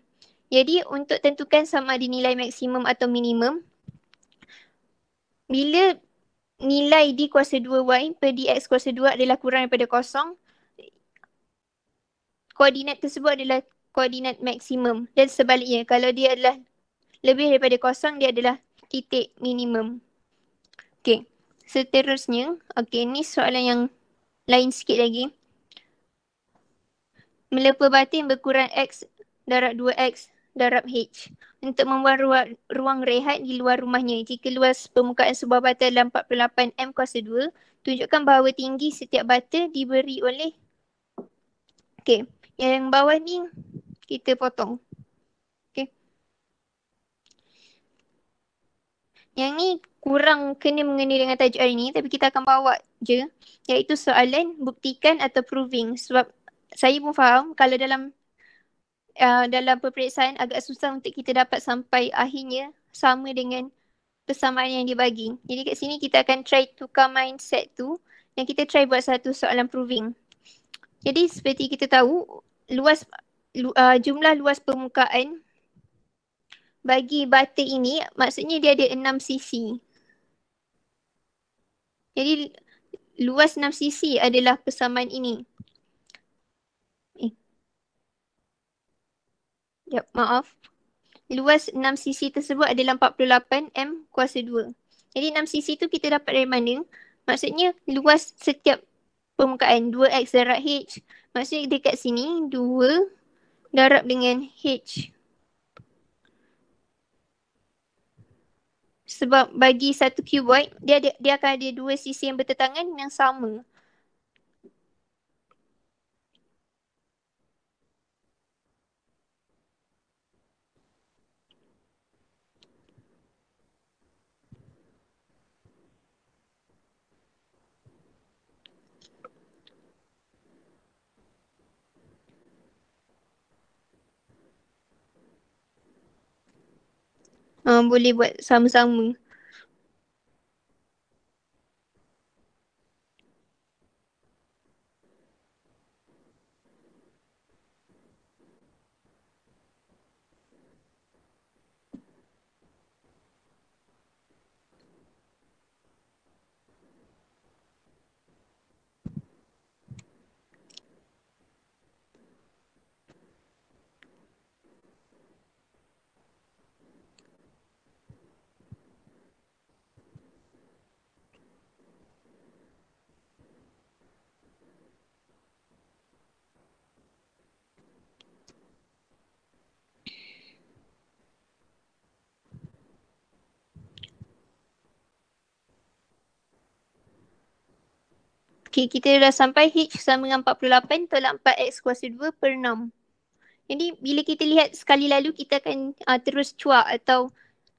Jadi untuk tentukan sama ada nilai maksimum atau minimum, bila nilai D kuasa 2Y per DX kuasa 2 adalah kurang daripada kosong koordinat tersebut adalah koordinat maksimum dan sebaliknya kalau dia adalah lebih daripada kosong dia adalah titik minimum. Okey. Seterusnya, okey ni soalan yang lain sikit lagi. Melepa batin berkurang X darab 2X darab H untuk membuat ruang, ruang rehat di luar rumahnya jika luas permukaan sebuah bata dalam 48 M kuasa 2 tunjukkan bahawa tinggi setiap bata diberi oleh Okey, yang bawah ni kita potong. Okey. Yang ni kurang kena mengenai dengan tajuk hari ni tapi kita akan bawa je iaitu soalan buktikan atau proving sebab saya pun faham kalau dalam uh, dalam peperiksaan agak susah untuk kita dapat sampai akhirnya sama dengan persamaan yang dia bagi. Jadi kat sini kita akan try tukar mindset tu dan kita try buat satu soalan proving. Jadi seperti kita tahu luas lu, uh, jumlah luas permukaan bagi butter ini maksudnya dia ada enam sisi. Jadi luas enam sisi adalah persamaan ini. Yep, maaf. Luas 6 sisi tersebut adalah 48 M kuasa 2. Jadi 6 sisi tu kita dapat dari mana? Maksudnya luas setiap permukaan 2X darab H. Maksudnya dekat sini 2 darab dengan H. Sebab bagi satu cuboid, dia, ada dia akan ada dua sisi yang bertentangan yang sama. Uh, boleh buat sama-sama. Okay, kita dah sampai H sama dengan 48 tolak 4X kuasa 2 per 6. Jadi bila kita lihat sekali lalu kita akan uh, terus cuak atau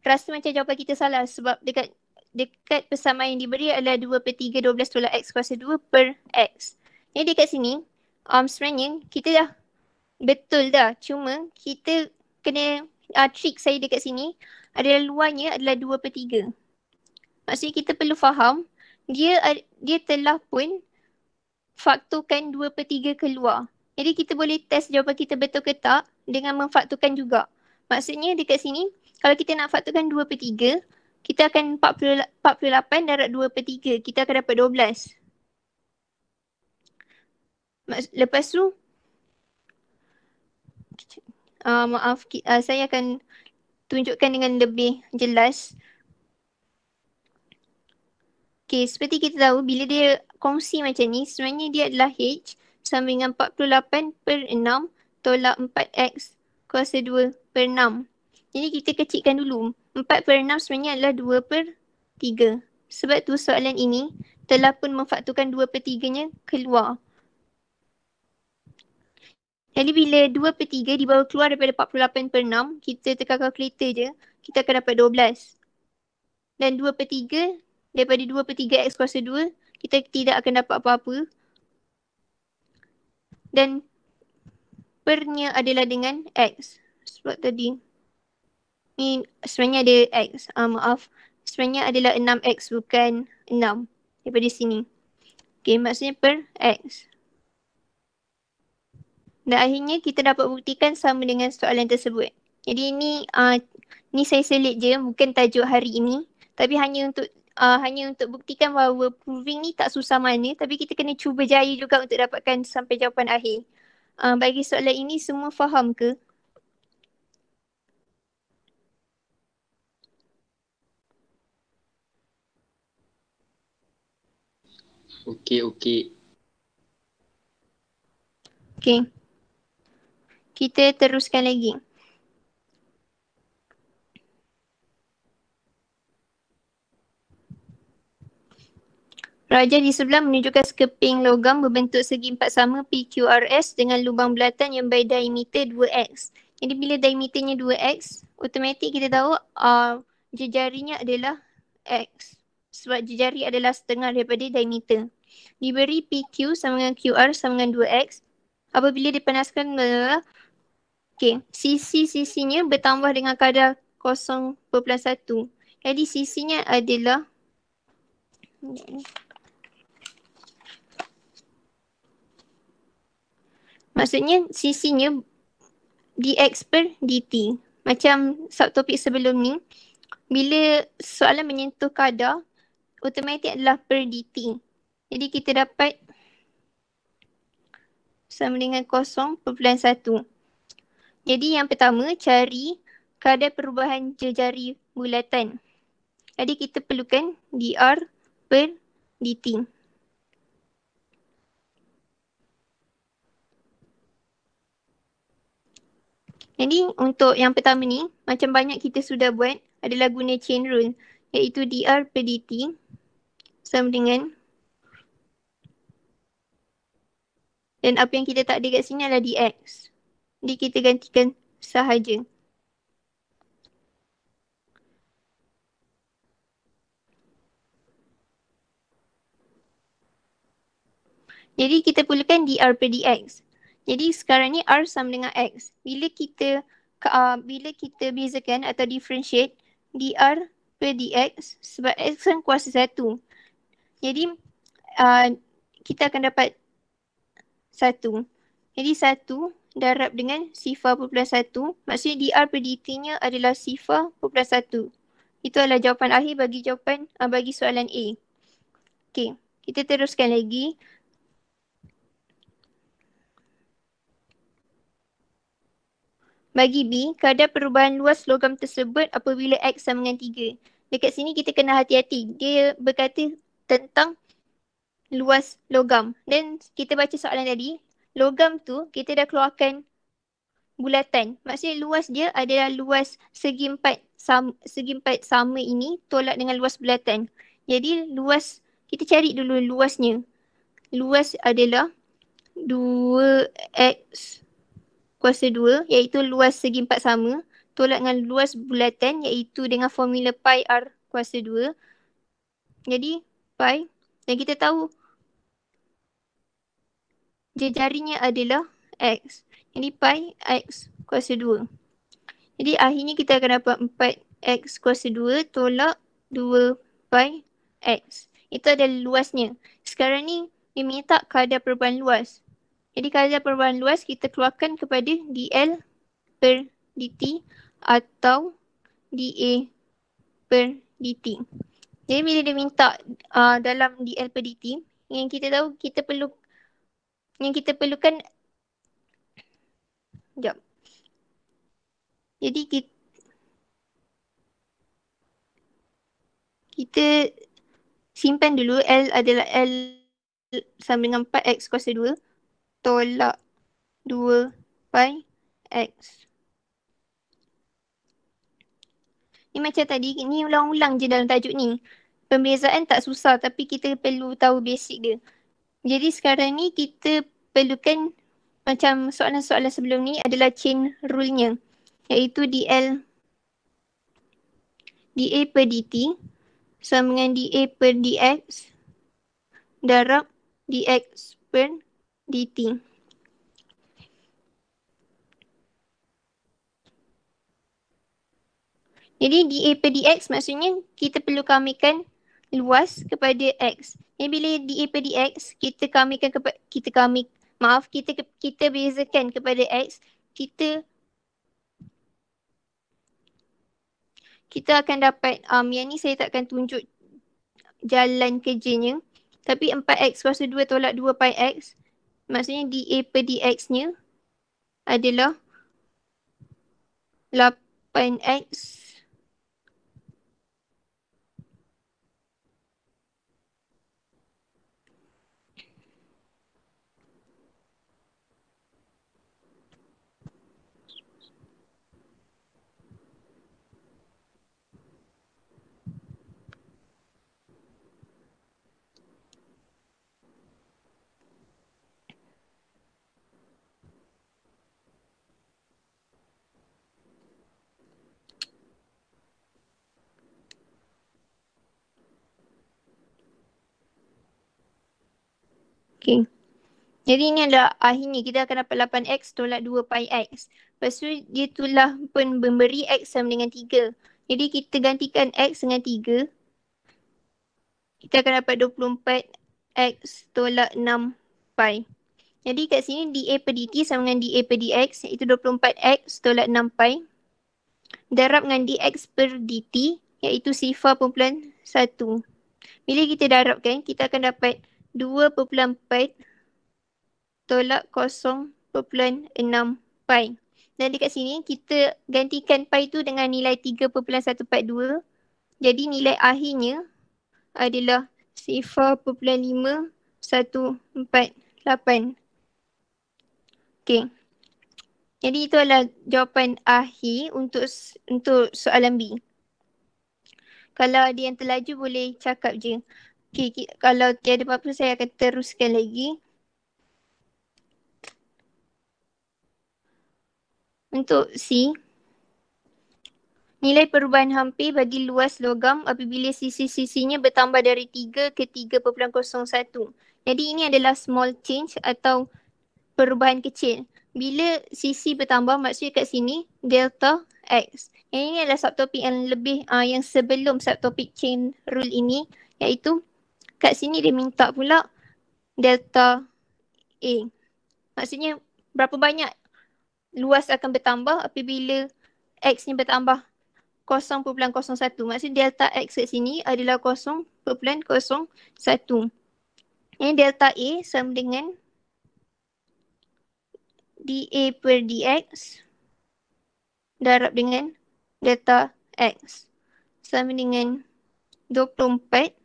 rasa macam jawapan kita salah sebab dekat dekat persamaan yang diberi adalah 2 per 3 12 tolak X kuasa 2 per X. Jadi dekat sini um, sebenarnya kita dah betul dah cuma kita kena uh, trick saya dekat sini adalah luarnya adalah 2 per 3. Maksudnya kita perlu faham dia dia telah pun faktorkan 2 per 3 keluar. Jadi kita boleh test jawapan kita betul ke tak dengan memfaktorkan juga. Maksudnya dekat sini kalau kita nak faktorkan 2 per 3, kita akan 40, 48 darat 2 per 3, kita akan dapat 12. Lepas tu, uh, maaf, uh, saya akan tunjukkan dengan lebih jelas. Okay, seperti kita tahu bila dia kongsi macam ni sebenarnya dia adalah H sama dengan 48 per 6 tolak 4X kuasa 2 per 6. Jadi kita kecilkan dulu. 4 per 6 sebenarnya adalah 2 per 3. Sebab tu soalan ini telah pun memfaktorkan 2 per 3-nya keluar. Jadi bila 2 per 3 dibawa keluar daripada 48 per 6, kita tekan kalkulator je, kita akan dapat 12. Dan 2 per 3 daripada 2 per 3x kuasa 2 kita tidak akan dapat apa-apa dan pernya adalah dengan x sebab tadi ni sebenarnya ada x uh, maaf sebenarnya adalah 6x bukan 6 daripada sini okay maksudnya per x dan akhirnya kita dapat buktikan sama dengan soalan tersebut jadi ni uh, ni saya selit je bukan tajuk hari ini tapi hanya untuk uh, hanya untuk buktikan bahawa proving ni tak susah mana tapi kita kena cuba jaya juga untuk dapatkan sampai jawapan akhir. Uh, bagi soalan ini semua faham ke? Okey, okey. Okey. Kita teruskan lagi. Rajah di sebelah menunjukkan sekeping logam berbentuk segi empat sama PQRS dengan lubang belatan yang berdiameter 2X. Jadi bila diameternya 2X, otomatik kita tahu uh, jejarinya adalah X. Sebab jejari adalah setengah daripada diameter. Diberi PQ sama dengan QR sama dengan 2X. Apabila dipanaskan, uh, okay, sisi-sisinya bertambah dengan kadar 0.1. Jadi sisinya adalah... Maksudnya sisinya dx per dt. Macam subtopik sebelum ni, bila soalan menyentuh kadar, automatik adalah per dt. Jadi kita dapat sama dengan satu. Jadi yang pertama, cari kadar perubahan jejari bulatan. Jadi kita perlukan dr per dt. Jadi untuk yang pertama ni, macam banyak kita sudah buat adalah guna chain rule iaitu DR per DT sama dengan dan apa yang kita tak ada kat sini adalah DX. Jadi kita gantikan sahaja. Jadi kita perlukan DR per DX. Jadi sekarang ni R sama dengan X. Bila kita uh, bila kita bezakan atau differentiate dr per dx sebab x kan kuasa satu. Jadi uh, kita akan dapat satu. Jadi satu darab dengan sifar perpuluhan satu. Maksudnya dr per dt nya adalah sifar perpuluhan satu. Itu adalah jawapan akhir bagi jawapan uh, bagi soalan A. Okay. Kita teruskan lagi. Bagi B, kadar perubahan luas logam tersebut apabila X sama dengan 3. Dekat sini kita kena hati-hati. Dia berkata tentang luas logam. Dan kita baca soalan tadi, logam tu kita dah keluarkan bulatan. Maksudnya luas dia adalah luas segi empat sama, segi empat sama ini tolak dengan luas bulatan. Jadi luas, kita cari dulu luasnya. Luas adalah 2X kuasa dua, iaitu luas segi empat sama tolak dengan luas bulatan iaitu dengan formula pi r kuasa dua. Jadi pi dan kita tahu jejaringnya adalah x. Jadi pi x kuasa dua. Jadi akhirnya kita akan dapat 4 x kuasa dua tolak dua pi x. Itu adalah luasnya. Sekarang ni dia minta kadar perubahan luas. Jadi kadar perubahan luas kita keluarkan kepada DL per DT atau DA per DT. Jadi bila dia minta uh, dalam DL per DT, yang kita tahu kita perlu yang kita perlukan Sekejap. Jadi kita kita simpan dulu L adalah L sama dengan 4X kuasa 2 tolak 2 pi x. Ni macam tadi, ni ulang-ulang je dalam tajuk ni. Pembezaan tak susah tapi kita perlu tahu basic dia. Jadi sekarang ni kita perlukan macam soalan-soalan sebelum ni adalah chain rule-nya. Iaitu DL DA per DT sama dengan DA per DX darab DX per dating. Jadi DA per DX maksudnya kita perlu kamikan luas kepada X. Jadi bila DA per DX kita kamikan kepada kita kami maaf kita kita bezakan kepada X kita kita akan dapat um, yang ni saya tak akan tunjuk jalan kerjanya tapi 4X kuasa 2 tolak 2 pi X maksudnya DA per DX nya adalah 8X Okay. Jadi ini adalah akhirnya kita akan dapat 8x tolak 2 pi x. Lepas tu dia itulah pun memberi x sama dengan 3. Jadi kita gantikan x dengan 3. Kita akan dapat 24x tolak 6 pi. Jadi kat sini dA per dt sama dengan dA per dx iaitu 24x tolak 6 pi. Darab dengan dx per dt iaitu sifar pun 1. Bila kita darabkan kita akan dapat 24 2.4 tolak kosong 0.6 pi. Dan dekat sini kita gantikan pi tu dengan nilai 3.142. Jadi nilai akhirnya adalah 0.5148. Okey. Jadi itu adalah jawapan akhir untuk untuk soalan B. Kalau ada yang terlaju boleh cakap je. Okay, kalau tiada apa-apa saya akan teruskan lagi. Untuk C, nilai perubahan hampir bagi luas logam apabila sisi-sisinya bertambah dari 3 ke 3.01. Jadi ini adalah small change atau perubahan kecil. Bila sisi bertambah maksudnya kat sini delta X. Yang ini adalah subtopik yang lebih uh, yang sebelum subtopik chain rule ini iaitu kat sini dia minta pula delta A. Maksudnya berapa banyak luas akan bertambah apabila X ni bertambah 0.01. Maksudnya delta X kat sini adalah 0.01. Ini delta A sama dengan dA per dx darab dengan delta x sama dengan 24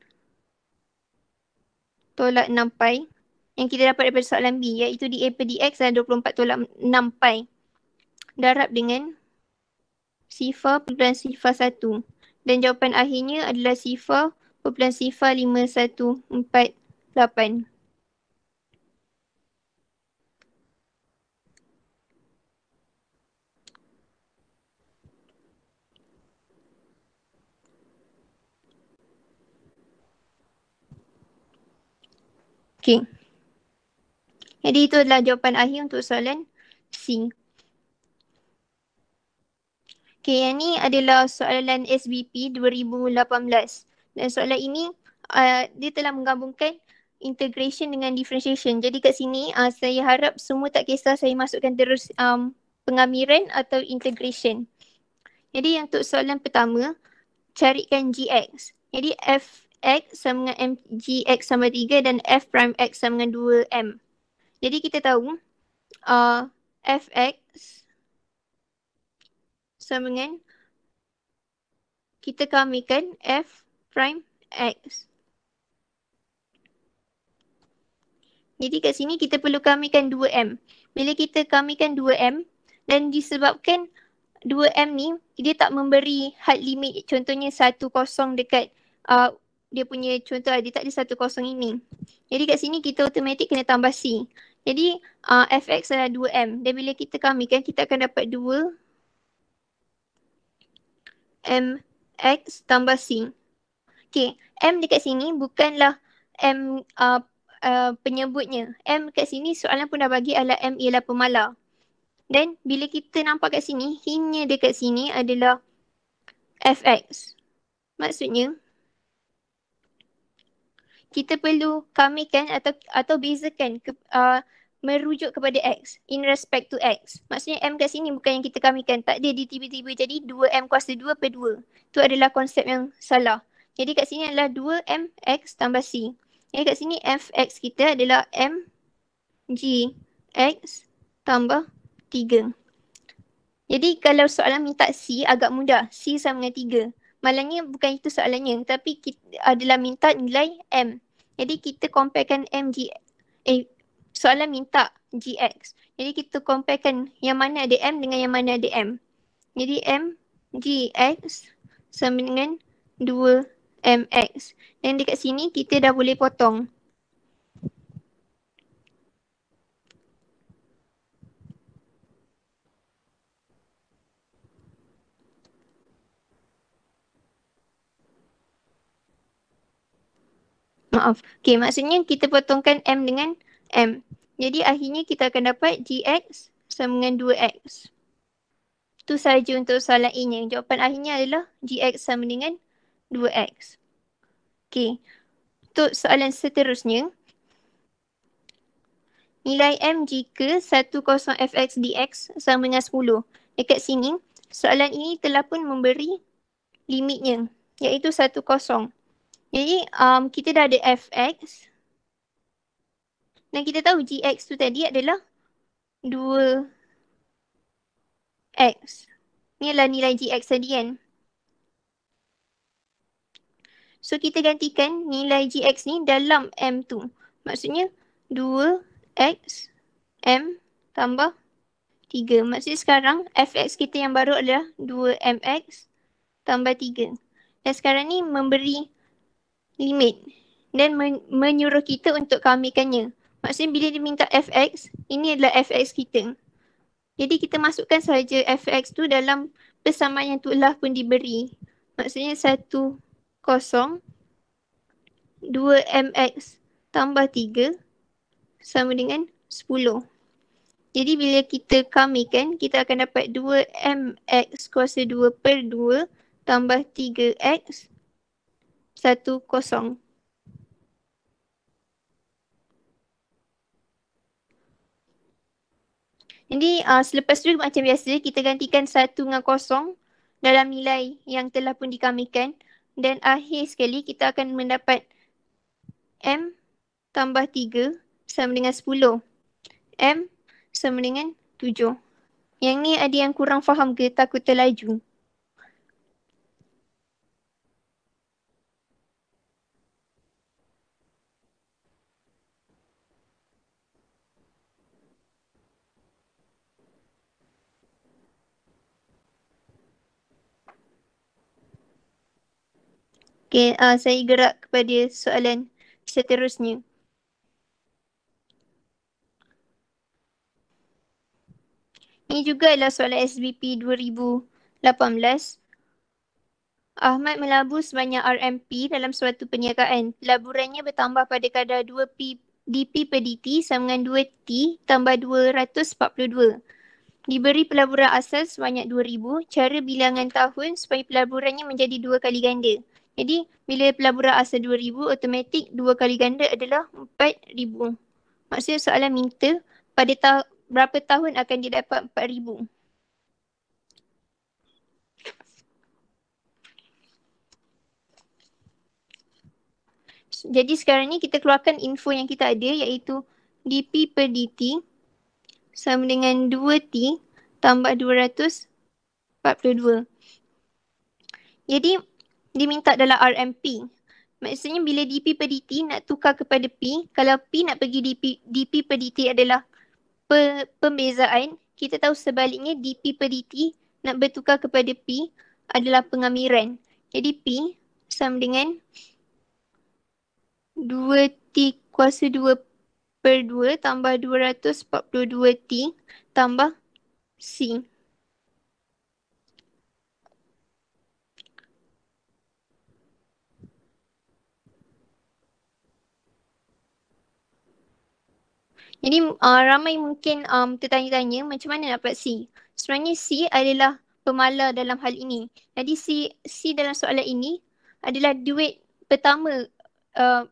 tolak 6 pi yang kita dapat daripada soalan B iaitu dA per dx dan 24 tolak 6 pi darab dengan sifar perpulan sifar 1 dan jawapan akhirnya adalah sifar perpulan sifar 5148. Okay. Jadi itu adalah jawapan akhir untuk soalan C. Okay, yang ni adalah soalan SBP 2018. Dan soalan ini uh, dia telah menggabungkan integration dengan differentiation. Jadi kat sini uh, saya harap semua tak kisah saya masukkan terus um, pengamiran atau integration. Jadi yang untuk soalan pertama, carikan GX. Jadi F X sama dengan M, G X sama tiga dan F prime X sama dengan 2 M. Jadi kita tahu uh, F X sama dengan kita kamikan F prime X. Jadi kat sini kita perlu kamikan dua m Bila kita kamikan dua m dan disebabkan 2M ni dia tak memberi hard limit contohnya 1 kosong dekat uh, dia punya contoh lah, dia tak ada satu kosong ini. Jadi kat sini kita automatik kena tambah C. Jadi uh, Fx adalah 2M. Dan bila kita kamikan kita akan dapat 2 Mx tambah C. Okay, M dekat sini bukanlah M uh, uh, penyebutnya. M dekat sini soalan pun dah bagi adalah M ialah pemala. Dan bila kita nampak kat sini, hinnya dekat sini adalah Fx. Maksudnya, kita perlu kami kan atau atau bezakan ke, uh, merujuk kepada X in respect to X. Maksudnya M kat sini bukan yang kita kami kan Tak dia tiba-tiba jadi 2M kuasa 2 per 2. tu adalah konsep yang salah. Jadi kat sini adalah 2 x tambah C. Jadi kat sini f x kita adalah M G X tambah 3. Jadi kalau soalan minta C agak mudah. C sama dengan malangnya bukan itu soalannya tapi kita adalah minta nilai M. Jadi kita comparekan M G eh soalan minta GX. Jadi kita comparekan yang mana ada M dengan yang mana ada M. Jadi M GX sama dengan 2 MX. Dan dekat sini kita dah boleh potong. maaf. Okay, maksudnya kita potongkan M dengan M. Jadi akhirnya kita akan dapat GX sama dengan 2X. Itu sahaja untuk soalan ini. Jawapan akhirnya adalah GX sama dengan 2X. Okay. Untuk soalan seterusnya, nilai M jika 10fx dx sama dengan 10. Dekat sini, soalan ini telah pun memberi limitnya iaitu 10. Jadi um, kita dah ada fx dan kita tahu gx tu tadi adalah 2x. Ni adalah nilai gx tadi kan. So kita gantikan nilai gx ni dalam m tu. Maksudnya 2x m tambah 3. Maksudnya sekarang fx kita yang baru adalah 2mx tambah 3. Dan sekarang ni memberi limit dan men- menyuruh kita untuk kamikannya. Maksudnya bila dia minta fx, ini adalah fx kita. Jadi kita masukkan saja fx tu dalam persamaan yang lah pun diberi. Maksudnya satu kosong, dua mx tambah tiga sama dengan sepuluh. Jadi bila kita kamikan, kita akan dapat 2mx kuasa 2 per 2 tambah 3x satu kosong. Jadi uh, selepas tu macam biasa kita gantikan satu dengan kosong dalam nilai yang telah pun dikamikan dan akhir sekali kita akan mendapat M tambah tiga sama dengan sepuluh M sama dengan 7. Yang ni ada yang kurang faham ke takut terlaju? Okay, uh, saya gerak kepada soalan seterusnya. Ini juga adalah soalan SBP 2018. Ahmad melabur sebanyak RMP dalam suatu perniagaan. Laburannya bertambah pada kadar 2P DP per DT sama dengan 2T tambah 242. Diberi pelaburan asal sebanyak 2000, cara bilangan tahun supaya pelaburannya menjadi dua kali ganda. Jadi bila pelaburan asal 2000 automatik dua kali ganda adalah 4000. Maksudnya soalan minta pada ta- berapa tahun akan dia dapat 4000. Jadi sekarang ni kita keluarkan info yang kita ada iaitu dp per dt sama dengan 2t tambah 242. Jadi diminta dalam RMP. Maksudnya bila DP per DT nak tukar kepada P, kalau P nak pergi DP, DP per DT adalah pe, pembezaan, kita tahu sebaliknya DP per DT nak bertukar kepada P adalah pengamiran. Jadi P sama dengan 2T kuasa 2 per 2 tambah 242T tambah C. Jadi uh, ramai mungkin um, tertanya-tanya macam mana dapat C. Sebenarnya C adalah pemala dalam hal ini. Jadi C, C dalam soalan ini adalah duit pertama uh,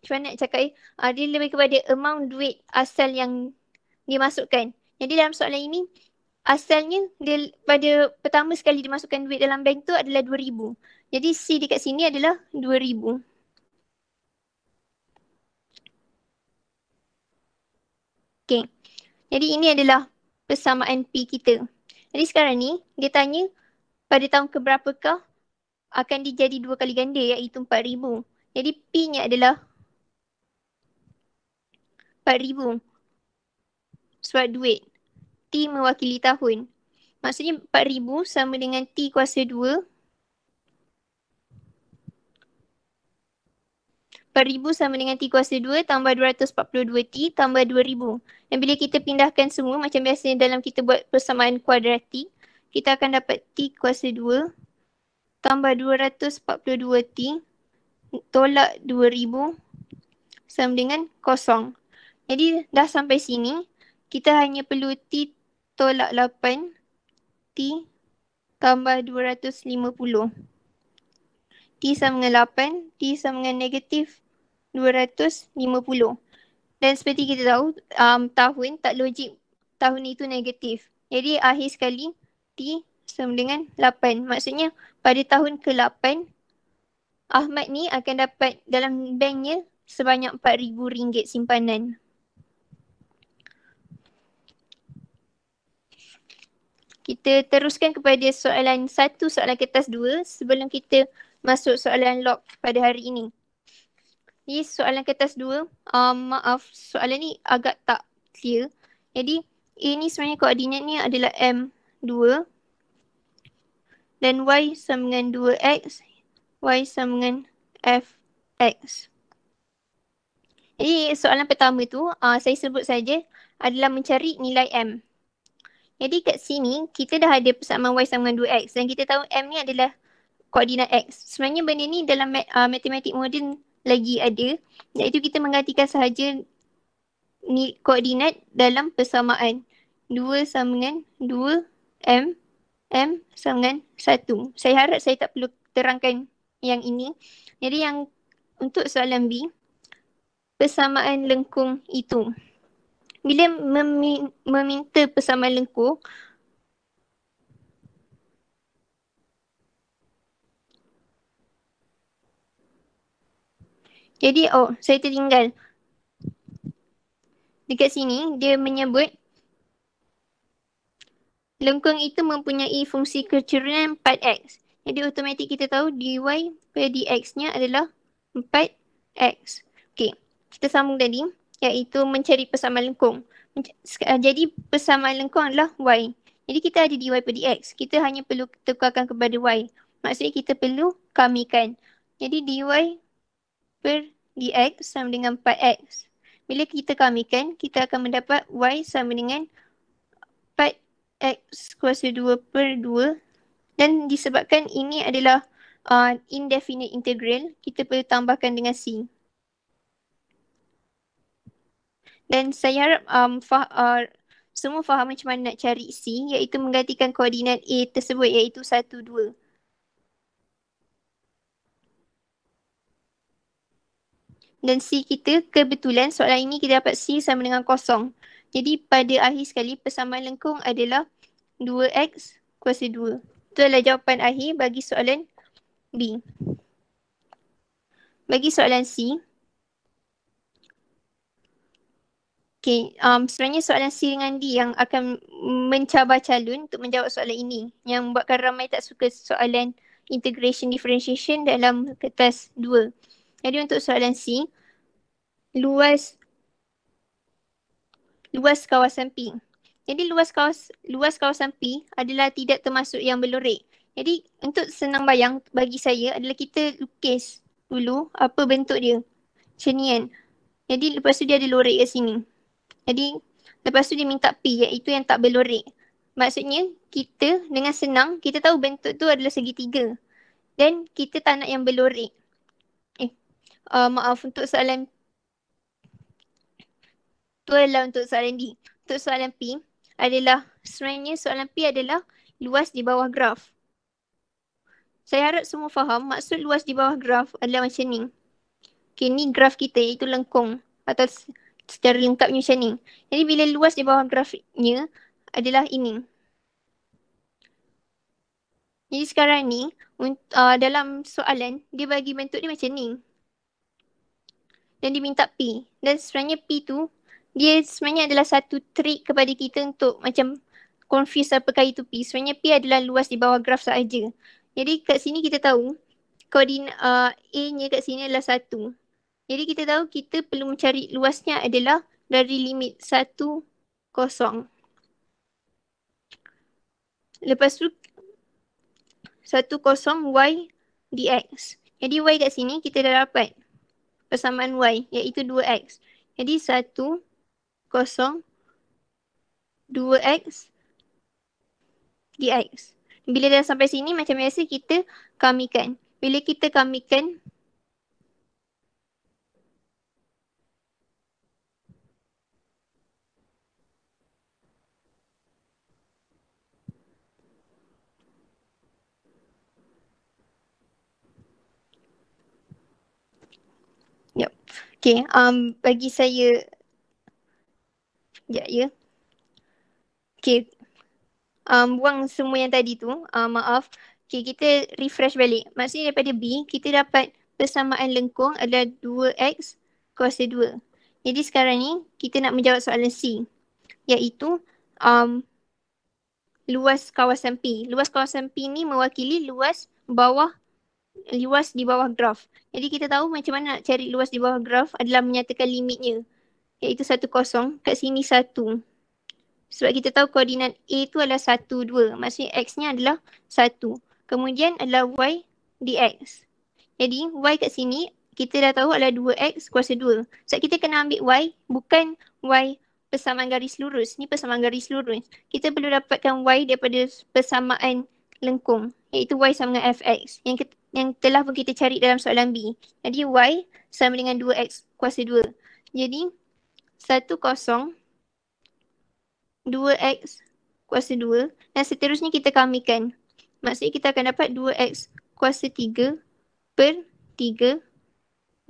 macam mana nak cakap eh? Uh, dia lebih kepada amount duit asal yang dimasukkan. Jadi dalam soalan ini asalnya dia pada pertama sekali dimasukkan duit dalam bank tu adalah 2000. Jadi C dekat sini adalah 2000. Okay. Jadi ini adalah persamaan P kita. Jadi sekarang ni dia tanya pada tahun keberapakah akan dijadi dua kali ganda iaitu 4,000. Jadi P nya adalah 4,000 surat duit. T mewakili tahun. Maksudnya 4,000 sama dengan T kuasa 4,000 sama dengan T kuasa 2 tambah 242T tambah 2,000. Dan bila kita pindahkan semua macam biasanya dalam kita buat persamaan kuadratik, kita akan dapat T kuasa 2 tambah 242T tolak 2,000 sama dengan kosong. Jadi dah sampai sini, kita hanya perlu T tolak 8, T tambah 250. T sama dengan 8, T sama dengan negatif 250. Dan seperti kita tahu, um, tahun tak logik tahun itu negatif. Jadi akhir sekali T sama dengan 8. Maksudnya pada tahun ke-8, Ahmad ni akan dapat dalam banknya sebanyak rm ringgit simpanan. Kita teruskan kepada soalan satu soalan kertas dua sebelum kita masuk soalan log pada hari ini. Jadi soalan kertas dua, um, maaf soalan ni agak tak clear. Jadi ini ni sebenarnya koordinat ni adalah M2 dan Y sama dengan 2X, Y sama dengan FX. Jadi soalan pertama tu uh, saya sebut saja adalah mencari nilai M. Jadi kat sini kita dah ada persamaan Y sama dengan 2X dan kita tahu M ni adalah koordinat X. Sebenarnya benda ni dalam mat- uh, matematik moden lagi ada iaitu kita menggantikan sahaja ni koordinat dalam persamaan 2 sama dengan 2 M M sama dengan 1. Saya harap saya tak perlu terangkan yang ini. Jadi yang untuk soalan B persamaan lengkung itu bila memin- meminta persamaan lengkung Jadi oh saya tertinggal. Dekat sini dia menyebut lengkung itu mempunyai fungsi kecerunan 4X. Jadi otomatik kita tahu dy per dx-nya adalah 4x. Okey, kita sambung tadi iaitu mencari persamaan lengkung. Ah, jadi persamaan lengkung adalah y. Jadi kita ada dy per dx. Kita hanya perlu tukarkan kepada y. Maksudnya kita perlu kamikan. Jadi dy per dx sama dengan 4x. Bila kita kamikan, kita akan mendapat y sama dengan 4x kuasa 2 per 2 dan disebabkan ini adalah uh, indefinite integral, kita perlu tambahkan dengan c. Dan saya harap um, fah uh, semua faham macam mana nak cari c iaitu menggantikan koordinat a tersebut iaitu 1, 2. dan C kita kebetulan soalan ini kita dapat C sama dengan kosong. Jadi pada akhir sekali persamaan lengkung adalah 2X kuasa 2. Itu adalah jawapan akhir bagi soalan B. Bagi soalan C. Okay, um, sebenarnya soalan C dengan D yang akan mencabar calon untuk menjawab soalan ini yang membuatkan ramai tak suka soalan integration differentiation dalam kertas 2. Jadi untuk soalan C, luas luas kawasan P. Jadi luas kawas, luas kawasan P adalah tidak termasuk yang belorek. Jadi untuk senang bayang bagi saya adalah kita lukis dulu apa bentuk dia. Macam ni kan. Jadi lepas tu dia ada lorek kat sini. Jadi lepas tu dia minta P iaitu yang tak belorek. Maksudnya kita dengan senang kita tahu bentuk tu adalah segitiga. Dan kita tak nak yang belorek uh, maaf untuk soalan tu adalah untuk soalan D. Untuk soalan P adalah sebenarnya soalan P adalah luas di bawah graf. Saya harap semua faham maksud luas di bawah graf adalah macam ni. Okay, ni graf kita iaitu lengkung atau secara lengkapnya macam ni. Jadi bila luas di bawah grafnya adalah ini. Jadi sekarang ni uh, dalam soalan dia bagi bentuk ni macam ni dan dia minta P. Dan sebenarnya P tu dia sebenarnya adalah satu trick kepada kita untuk macam confuse apakah itu P. Sebenarnya P adalah luas di bawah graf sahaja. Jadi kat sini kita tahu koordin uh, A nya kat sini adalah satu. Jadi kita tahu kita perlu mencari luasnya adalah dari limit satu kosong. Lepas tu satu kosong y dx. Jadi y kat sini kita dah dapat persamaan y iaitu 2x. Jadi 1 kosong 2x dx. Bila dah sampai sini macam biasa kita kamikan. Bila kita kamikan Okay, um, bagi saya, ya, ya. Okay, um, buang semua yang tadi tu, uh, maaf. Okay, kita refresh balik. Maksudnya daripada B, kita dapat persamaan lengkung adalah 2X kuasa 2. Jadi sekarang ni kita nak menjawab soalan C iaitu um, luas kawasan P. Luas kawasan P ni mewakili luas bawah luas di bawah graf. Jadi kita tahu macam mana nak cari luas di bawah graf adalah menyatakan limitnya. Iaitu satu kosong. Kat sini satu. Sebab kita tahu koordinat A itu adalah satu dua. Maksudnya X-nya adalah satu. Kemudian adalah Y dx. Jadi Y kat sini kita dah tahu adalah dua x kuasa dua. Sebab kita kena ambil Y bukan Y persamaan garis lurus. Ni persamaan garis lurus. Kita perlu dapatkan Y daripada persamaan lengkung. Iaitu Y sama dengan Fx. Yang kita, yang telah pun kita cari dalam soalan B. Jadi y sama dengan 2x kuasa 2. Jadi 1 kosong 2x kuasa 2 dan seterusnya kita kamikan. Maksudnya kita akan dapat 2x kuasa 3 per 3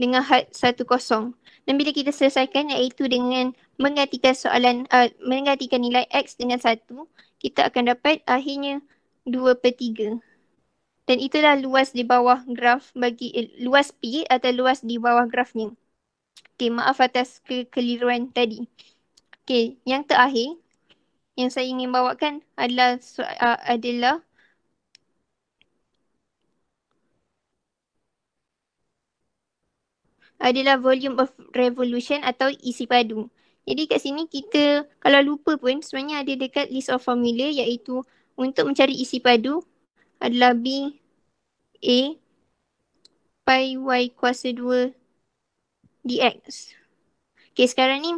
dengan had 1 kosong. Dan bila kita selesaikan iaitu dengan menggantikan soalan, uh, menggantikan nilai x dengan 1, kita akan dapat akhirnya 2 per 3 dan itulah luas di bawah graf bagi eh, luas P atau luas di bawah grafnya. Okay, maaf atas kekeliruan tadi. Okay, yang terakhir yang saya ingin bawakan adalah uh, adalah adalah volume of revolution atau isi padu. Jadi kat sini kita kalau lupa pun sebenarnya ada dekat list of formula iaitu untuk mencari isi padu adalah B A pi y kuasa 2 dx. Okay sekarang ni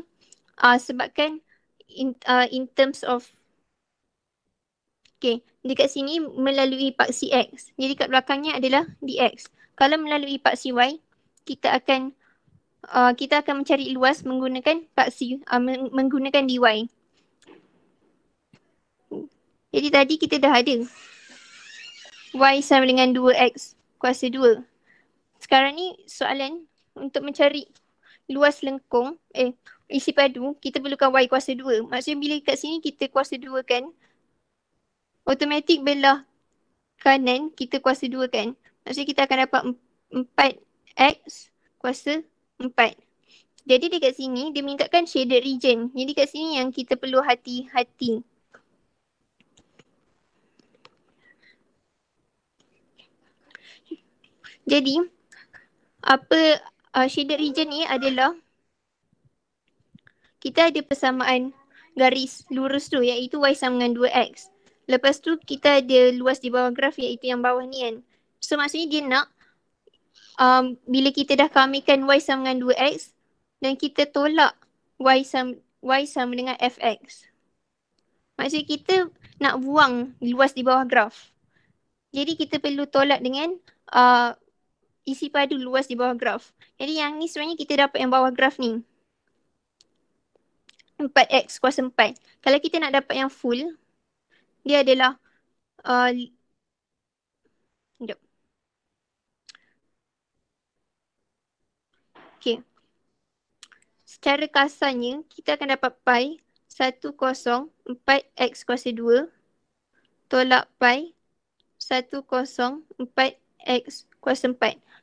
uh, sebabkan in, uh, in terms of okay dekat sini melalui paksi x. Jadi kat belakangnya adalah dx. Kalau melalui paksi y kita akan uh, kita akan mencari luas menggunakan paksi uh, menggunakan dy. Jadi tadi kita dah ada Y sama dengan 2X kuasa 2. Sekarang ni soalan untuk mencari luas lengkung, eh isi padu, kita perlukan Y kuasa 2. Maksudnya bila kat sini kita kuasa 2 kan, automatik belah kanan kita kuasa 2 kan. Maksudnya kita akan dapat 4X kuasa 4. Jadi dekat sini dia mintakan shaded region. Jadi kat sini yang kita perlu hati-hati. Jadi apa uh, shaded region ni adalah kita ada persamaan garis lurus tu iaitu y sama dengan 2x. Lepas tu kita ada luas di bawah graf iaitu yang bawah ni kan. So maksudnya dia nak um, bila kita dah kamikan y sama dengan 2x dan kita tolak y sama, y sama dengan fx. Maksudnya kita nak buang luas di bawah graf. Jadi kita perlu tolak dengan uh, isi padu luas di bawah graf. Jadi yang ni sebenarnya kita dapat yang bawah graf ni. 4x kuasa 4. Kalau kita nak dapat yang full, dia adalah uh, Okay. Secara kasarnya, kita akan dapat pi 1 kosong 4 x kuasa 2 tolak pi 1 kosong x kuasa 4.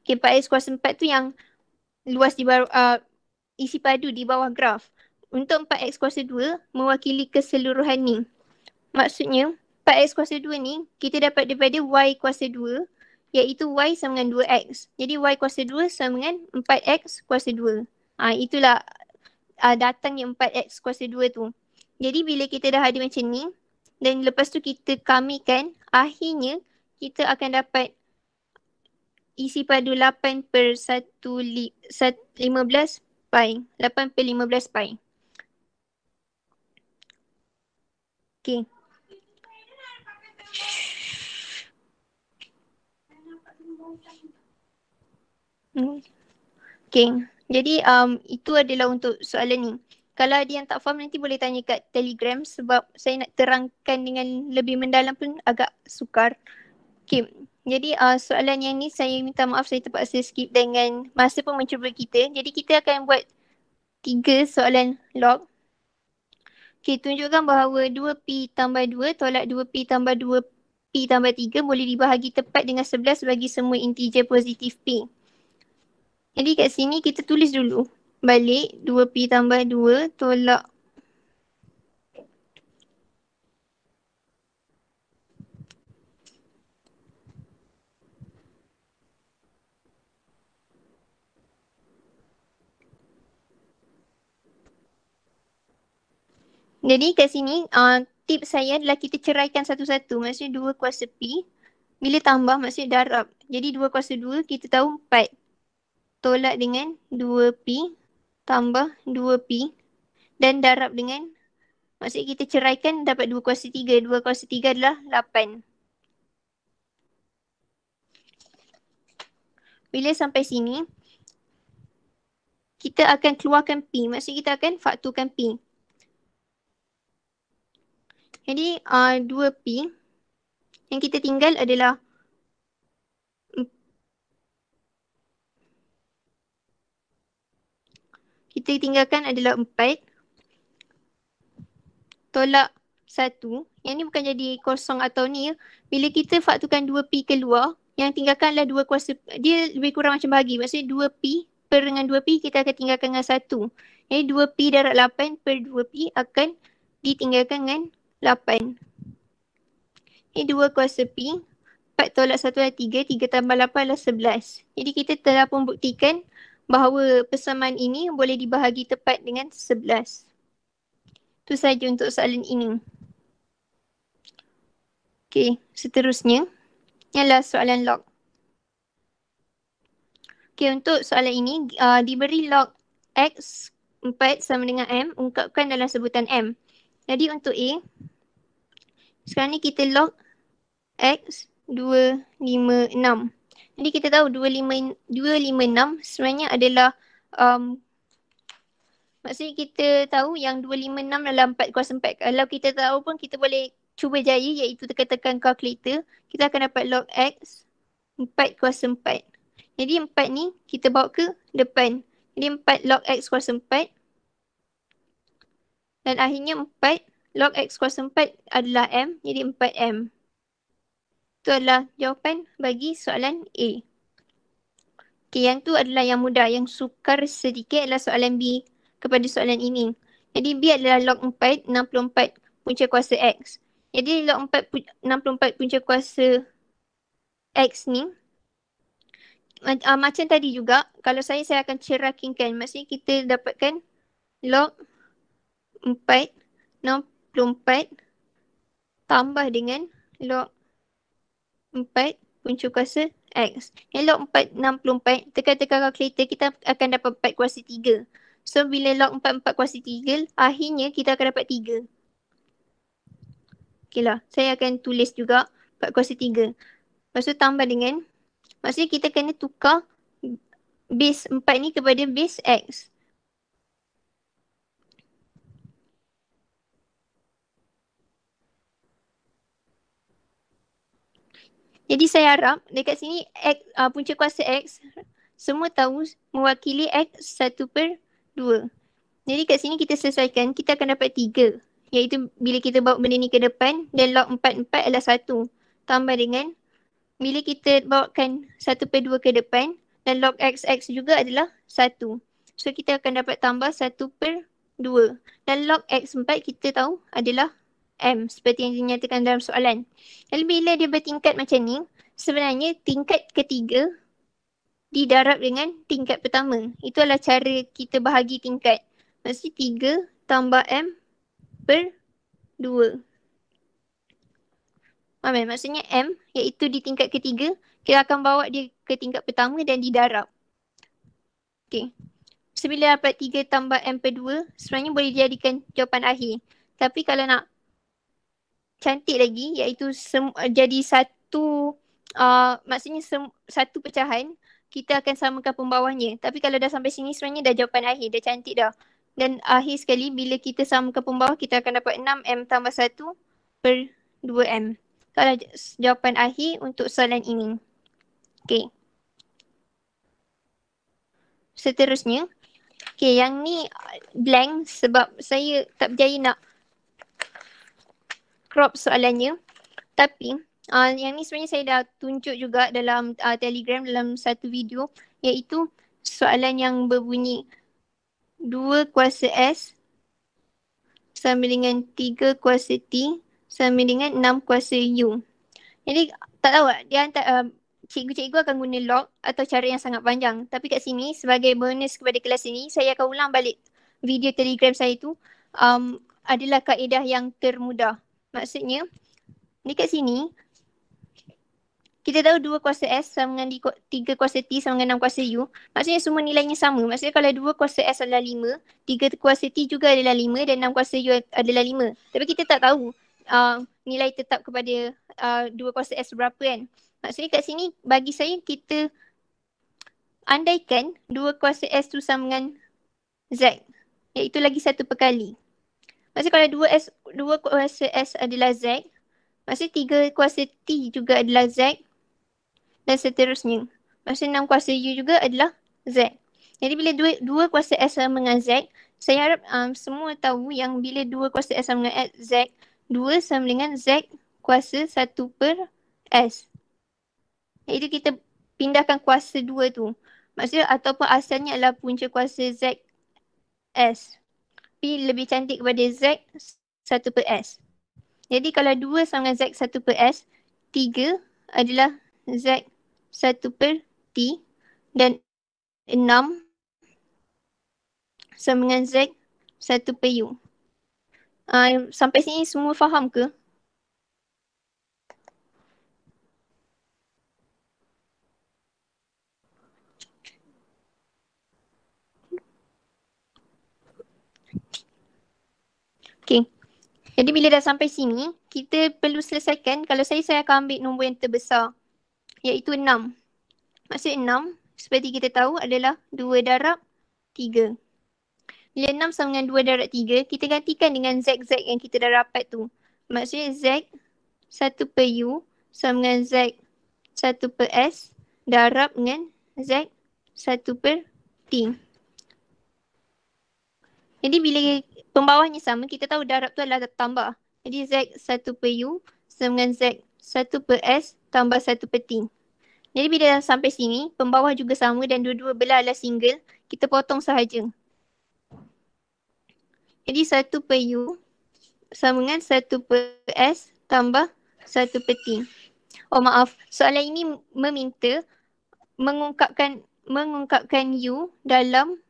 Okay, 4x kuasa 4 tu yang luas di bawah, uh, isi padu di bawah graf. Untuk 4x kuasa 2 mewakili keseluruhan ni. Maksudnya 4x kuasa 2 ni kita dapat daripada y kuasa 2 iaitu y sama dengan 2x. Jadi y kuasa 2 sama dengan 4x kuasa 2. Ha, itulah uh, datangnya 4x kuasa 2 tu. Jadi bila kita dah ada macam ni dan lepas tu kita kamikan akhirnya kita akan dapat isi padu 8 per 1 li, 15 pint. 8 per 15 pint. Okay. Okay. Jadi um, itu adalah untuk soalan ni. Kalau ada yang tak faham nanti boleh tanya kat telegram sebab saya nak terangkan dengan lebih mendalam pun agak sukar. Okay, jadi uh, soalan yang ni saya minta maaf saya terpaksa skip dengan masa pun mencuba kita. Jadi kita akan buat tiga soalan log. Okay, tunjukkan bahawa 2P tambah 2 tolak 2P tambah 2P tambah 3 boleh dibahagi tepat dengan 11 bagi semua integer positif P. Jadi kat sini kita tulis dulu balik 2P tambah 2 tolak Jadi kat sini uh, tip saya adalah kita ceraikan satu-satu. Maksudnya dua kuasa P. Bila tambah maksudnya darab. Jadi dua kuasa dua kita tahu empat. Tolak dengan dua P. Tambah dua P. Dan darab dengan maksudnya kita ceraikan dapat dua kuasa tiga. Dua kuasa tiga adalah lapan. Bila sampai sini kita akan keluarkan P. Maksudnya kita akan fakturkan P. Jadi uh, 2P yang kita tinggal adalah kita tinggalkan adalah 4 tolak 1. Yang ni bukan jadi kosong atau ni. Bila kita faktorkan 2P keluar, yang tinggalkan adalah 2 kuasa. Dia lebih kurang macam bagi. Maksudnya 2P per dengan 2P kita akan tinggalkan dengan 1. Jadi 2P darat 8 per 2P akan ditinggalkan dengan 8. Ini 2 kuasa P. 4 tolak 1 adalah 3. 3 tambah 8 adalah 11. Jadi kita telah pun buktikan bahawa persamaan ini boleh dibahagi tepat dengan 11. Itu saja untuk soalan ini. Okey, seterusnya. Ialah soalan log. Okey, untuk soalan ini, uh, diberi log x 4 sama dengan m, ungkapkan dalam sebutan m. Jadi untuk a, sekarang ni kita log X 256. Jadi kita tahu 25, 256 sebenarnya adalah um, maksudnya kita tahu yang 256 dalam 4 kuasa 4. Kalau kita tahu pun kita boleh cuba jaya iaitu tekan-tekan kalkulator Kita akan dapat log X 4 kuasa 4. Jadi 4 ni kita bawa ke depan. Jadi 4 log X kuasa 4. Dan akhirnya log x kuasa 4 adalah m, jadi 4m. Itu adalah jawapan bagi soalan A. Okey, yang tu adalah yang mudah. Yang sukar sedikit adalah soalan B kepada soalan ini. Jadi B adalah log 4, 64 punca kuasa X. Jadi log 4, 64 punca kuasa X ni uh, macam tadi juga, kalau saya, saya akan cerakinkan. Maksudnya kita dapatkan log 4, 64 24 tambah dengan log 4 punca kuasa X. Yang log 4, 64 tekan-tekan kalkulator kita akan dapat 4 kuasa 3. So bila log 4, 4 kuasa 3 akhirnya kita akan dapat 3. Okay lah. Saya akan tulis juga 4 kuasa 3. Lepas tu tambah dengan maksudnya kita kena tukar base 4 ni kepada base X. Jadi saya harap dekat sini X, uh, punca kuasa X semua tahu mewakili X satu per dua. Jadi kat sini kita selesaikan kita akan dapat tiga, iaitu bila kita bawa benda ni ke depan dan log empat empat adalah satu tambah dengan bila kita bawakan satu per dua ke depan dan log X X juga adalah satu, So kita akan dapat tambah satu per dua dan log X empat kita tahu adalah M seperti yang dinyatakan dalam soalan. Dan bila dia bertingkat macam ni, sebenarnya tingkat ketiga didarab dengan tingkat pertama. Itulah cara kita bahagi tingkat. Maksudnya 3 tambah M per 2. Faham Maksudnya M iaitu di tingkat ketiga, kita akan bawa dia ke tingkat pertama dan didarab. Okey. Sebila dapat 3 tambah M per 2, sebenarnya boleh dijadikan jawapan akhir. Tapi kalau nak cantik lagi iaitu eh, jadi satu uh, maksudnya satu pecahan kita akan samakan pembawahnya. Tapi kalau dah sampai sini sebenarnya dah jawapan akhir. Dah cantik dah. Dan akhir sekali bila kita samakan pembawah kita akan dapat 6M tambah 1 per 2M. Kalau jawapan akhir untuk soalan ini. Okay. Seterusnya. Okay yang ni blank sebab saya tak berjaya nak crop soalannya. Tapi uh, yang ni sebenarnya saya dah tunjuk juga dalam uh, telegram dalam satu video iaitu soalan yang berbunyi 2 kuasa S sama dengan 3 kuasa T sama dengan 6 kuasa U. Jadi tak tahu dia hantar uh, cikgu-cikgu akan guna log atau cara yang sangat panjang. Tapi kat sini sebagai bonus kepada kelas ini saya akan ulang balik video telegram saya itu um, adalah kaedah yang termudah. Maksudnya dekat sini kita tahu dua kuasa S sama dengan tiga kuasa T sama dengan enam kuasa U. Maksudnya semua nilainya sama. Maksudnya kalau dua kuasa S adalah lima, tiga kuasa T juga adalah lima dan enam kuasa U adalah lima. Tapi kita tak tahu uh, nilai tetap kepada uh, dua uh, kuasa S berapa kan. Maksudnya kat sini bagi saya kita andaikan dua kuasa S tu sama dengan Z. Iaitu lagi satu perkali. Maksudnya kalau dua S, dua kuasa S adalah Z. Maksudnya tiga kuasa T juga adalah Z. Dan seterusnya. Maksudnya enam kuasa U juga adalah Z. Jadi bila dua, dua kuasa S sama dengan Z, saya harap um, semua tahu yang bila dua kuasa S sama dengan Z, dua sama dengan Z kuasa satu per S. Itu kita pindahkan kuasa dua tu. Maksudnya ataupun asalnya adalah punca kuasa Z S. P lebih cantik kepada Z satu per S. Jadi kalau dua sama dengan Z satu per S, tiga adalah Z satu per T dan enam sama dengan Z satu per U. Uh, sampai sini semua faham ke? Jadi bila dah sampai sini, kita perlu selesaikan kalau saya saya akan ambil nombor yang terbesar iaitu 6. Maksud 6 seperti kita tahu adalah 2 darab 3. Bila 6 sama dengan 2 darab 3, kita gantikan dengan ZZ yang kita dah rapat tu. Maksudnya Z 1 per U sama dengan Z 1 per S darab dengan Z 1 per T. Jadi bila pembawahnya sama, kita tahu darab tu adalah tambah. Jadi Z 1 per U sama dengan Z 1 per S tambah satu per T. Jadi bila dah sampai sini, pembawah juga sama dan dua-dua belah adalah single, kita potong sahaja. Jadi satu per U sama dengan 1 per S tambah satu per T. Oh maaf, soalan ini meminta mengungkapkan mengungkapkan U dalam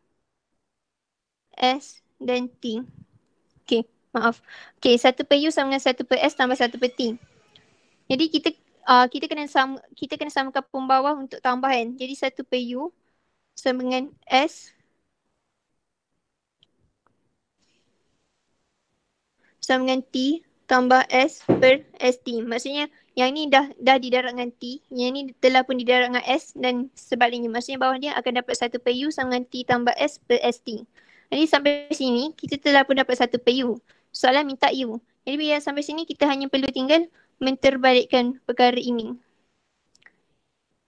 S dan T. Okay, maaf. Okay, satu per U sama dengan satu per S tambah satu per T. Jadi kita uh, kita kena sama kita kena samakan pembawah untuk tambahan. Jadi satu per U sama dengan S. Sama dengan T tambah S per ST. Maksudnya yang ni dah dah didarat dengan T. Yang ni telah pun didarat dengan S dan sebaliknya. Maksudnya bawah dia akan dapat satu per U sama dengan T tambah S per ST. Jadi sampai sini kita telah pun dapat satu PU. Soalan minta U. Jadi bila sampai sini kita hanya perlu tinggal menterbalikkan perkara ini.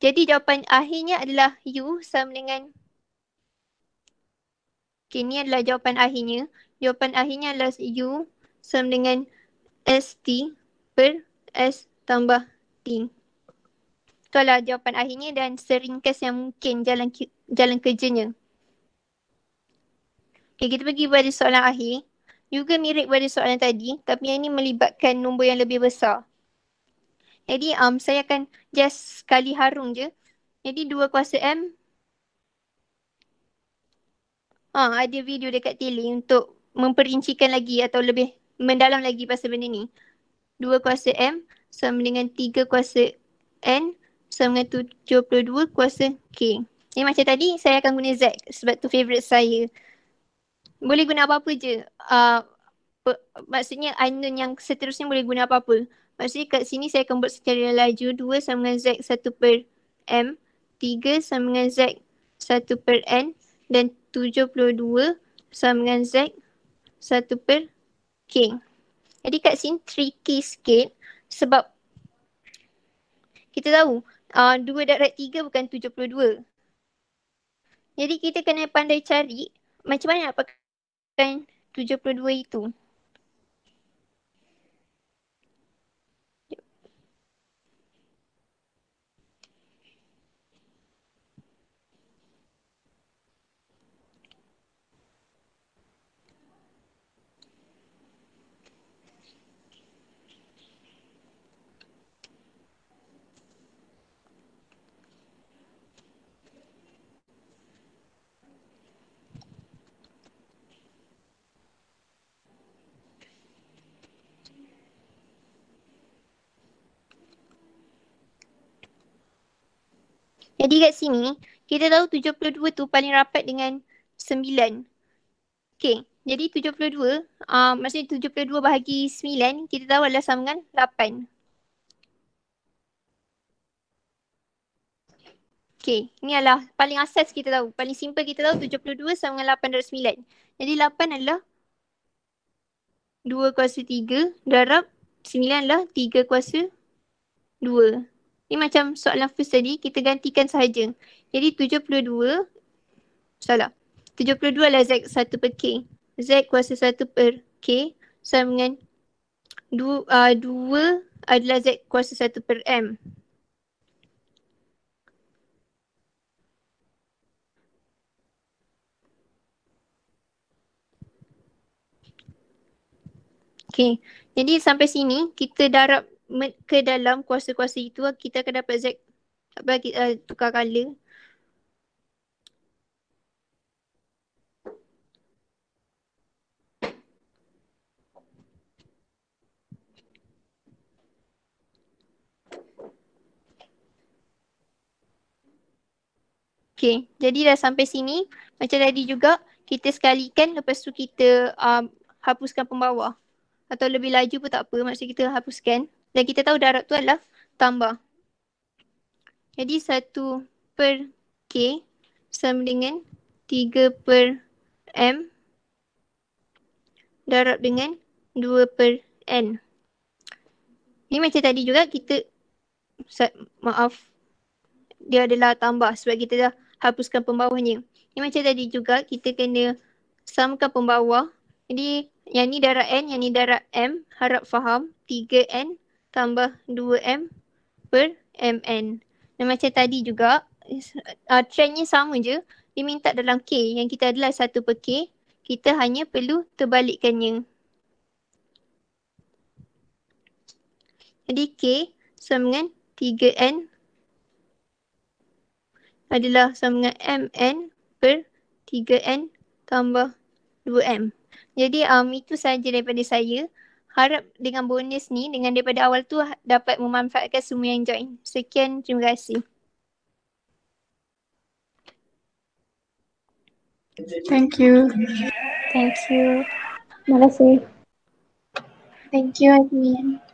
Jadi jawapan akhirnya adalah U sama dengan Okay, ini adalah jawapan akhirnya. Jawapan akhirnya adalah U sama dengan ST per S tambah T. Itulah jawapan akhirnya dan seringkas yang mungkin jalan jalan kerjanya. Okay, kita pergi pada soalan akhir. Juga mirip pada soalan tadi tapi yang ini melibatkan nombor yang lebih besar. Jadi um, saya akan just sekali harung je. Jadi dua kuasa M. Ha, ada video dekat tele untuk memperincikan lagi atau lebih mendalam lagi pasal benda ni. Dua kuasa M sama dengan tiga kuasa N sama dengan tujuh puluh dua kuasa K. Ini macam tadi saya akan guna Z sebab tu favourite saya boleh guna apa-apa je. Uh, maksudnya unknown yang seterusnya boleh guna apa-apa. Maksudnya kat sini saya akan buat secara laju 2 sama dengan Z 1 per M, 3 sama dengan Z 1 per N dan 72 sama dengan Z 1 per K. Jadi kat sini tricky sikit sebab kita tahu uh, 2 darat 3 bukan 72. Jadi kita kena pandai cari macam mana nak pakai menyebabkan 72 itu. Jadi kat sini kita tahu 72 tu paling rapat dengan 9. Okay. Jadi 72 uh, ah, maksudnya 72 bahagi 9 kita tahu adalah sama dengan 8. Okay. Ini adalah paling asas kita tahu. Paling simple kita tahu 72 sama dengan 8 darab 9. Jadi 8 adalah 2 kuasa 3 darab 9 adalah 3 kuasa Ni macam soalan first tadi, kita gantikan sahaja. Jadi 72, salah. 72 adalah Z 1 per K. Z kuasa 1 per K sama dengan 2, uh, 2 adalah Z kuasa 1 per M. Okay. Jadi sampai sini kita darab ke dalam kuasa-kuasa itu kita akan dapat Z apa kita uh, tukar color. Okay, jadi dah sampai sini. Macam tadi juga, kita sekalikan lepas tu kita um, hapuskan pembawa. Atau lebih laju pun tak apa, maksudnya kita hapuskan. Dan kita tahu darab tu adalah tambah. Jadi satu per K sama dengan tiga per M darab dengan dua per N. Ini macam tadi juga kita maaf dia adalah tambah sebab kita dah hapuskan pembawahnya. Ini macam tadi juga kita kena samakan pembawah. Jadi yang ni darab N, yang ni darab M. Harap faham 3N tambah 2M per MN. Dan macam tadi juga, uh, trendnya sama je. Dia minta dalam K yang kita adalah satu per K. Kita hanya perlu terbalikkannya. Jadi K sama dengan 3N adalah sama dengan MN per 3N tambah 2M. Jadi um, itu sahaja daripada saya harap dengan bonus ni dengan daripada awal tu dapat memanfaatkan semua yang join. Sekian, terima kasih. Thank you. Thank you. Terima kasih. Thank you, Admin.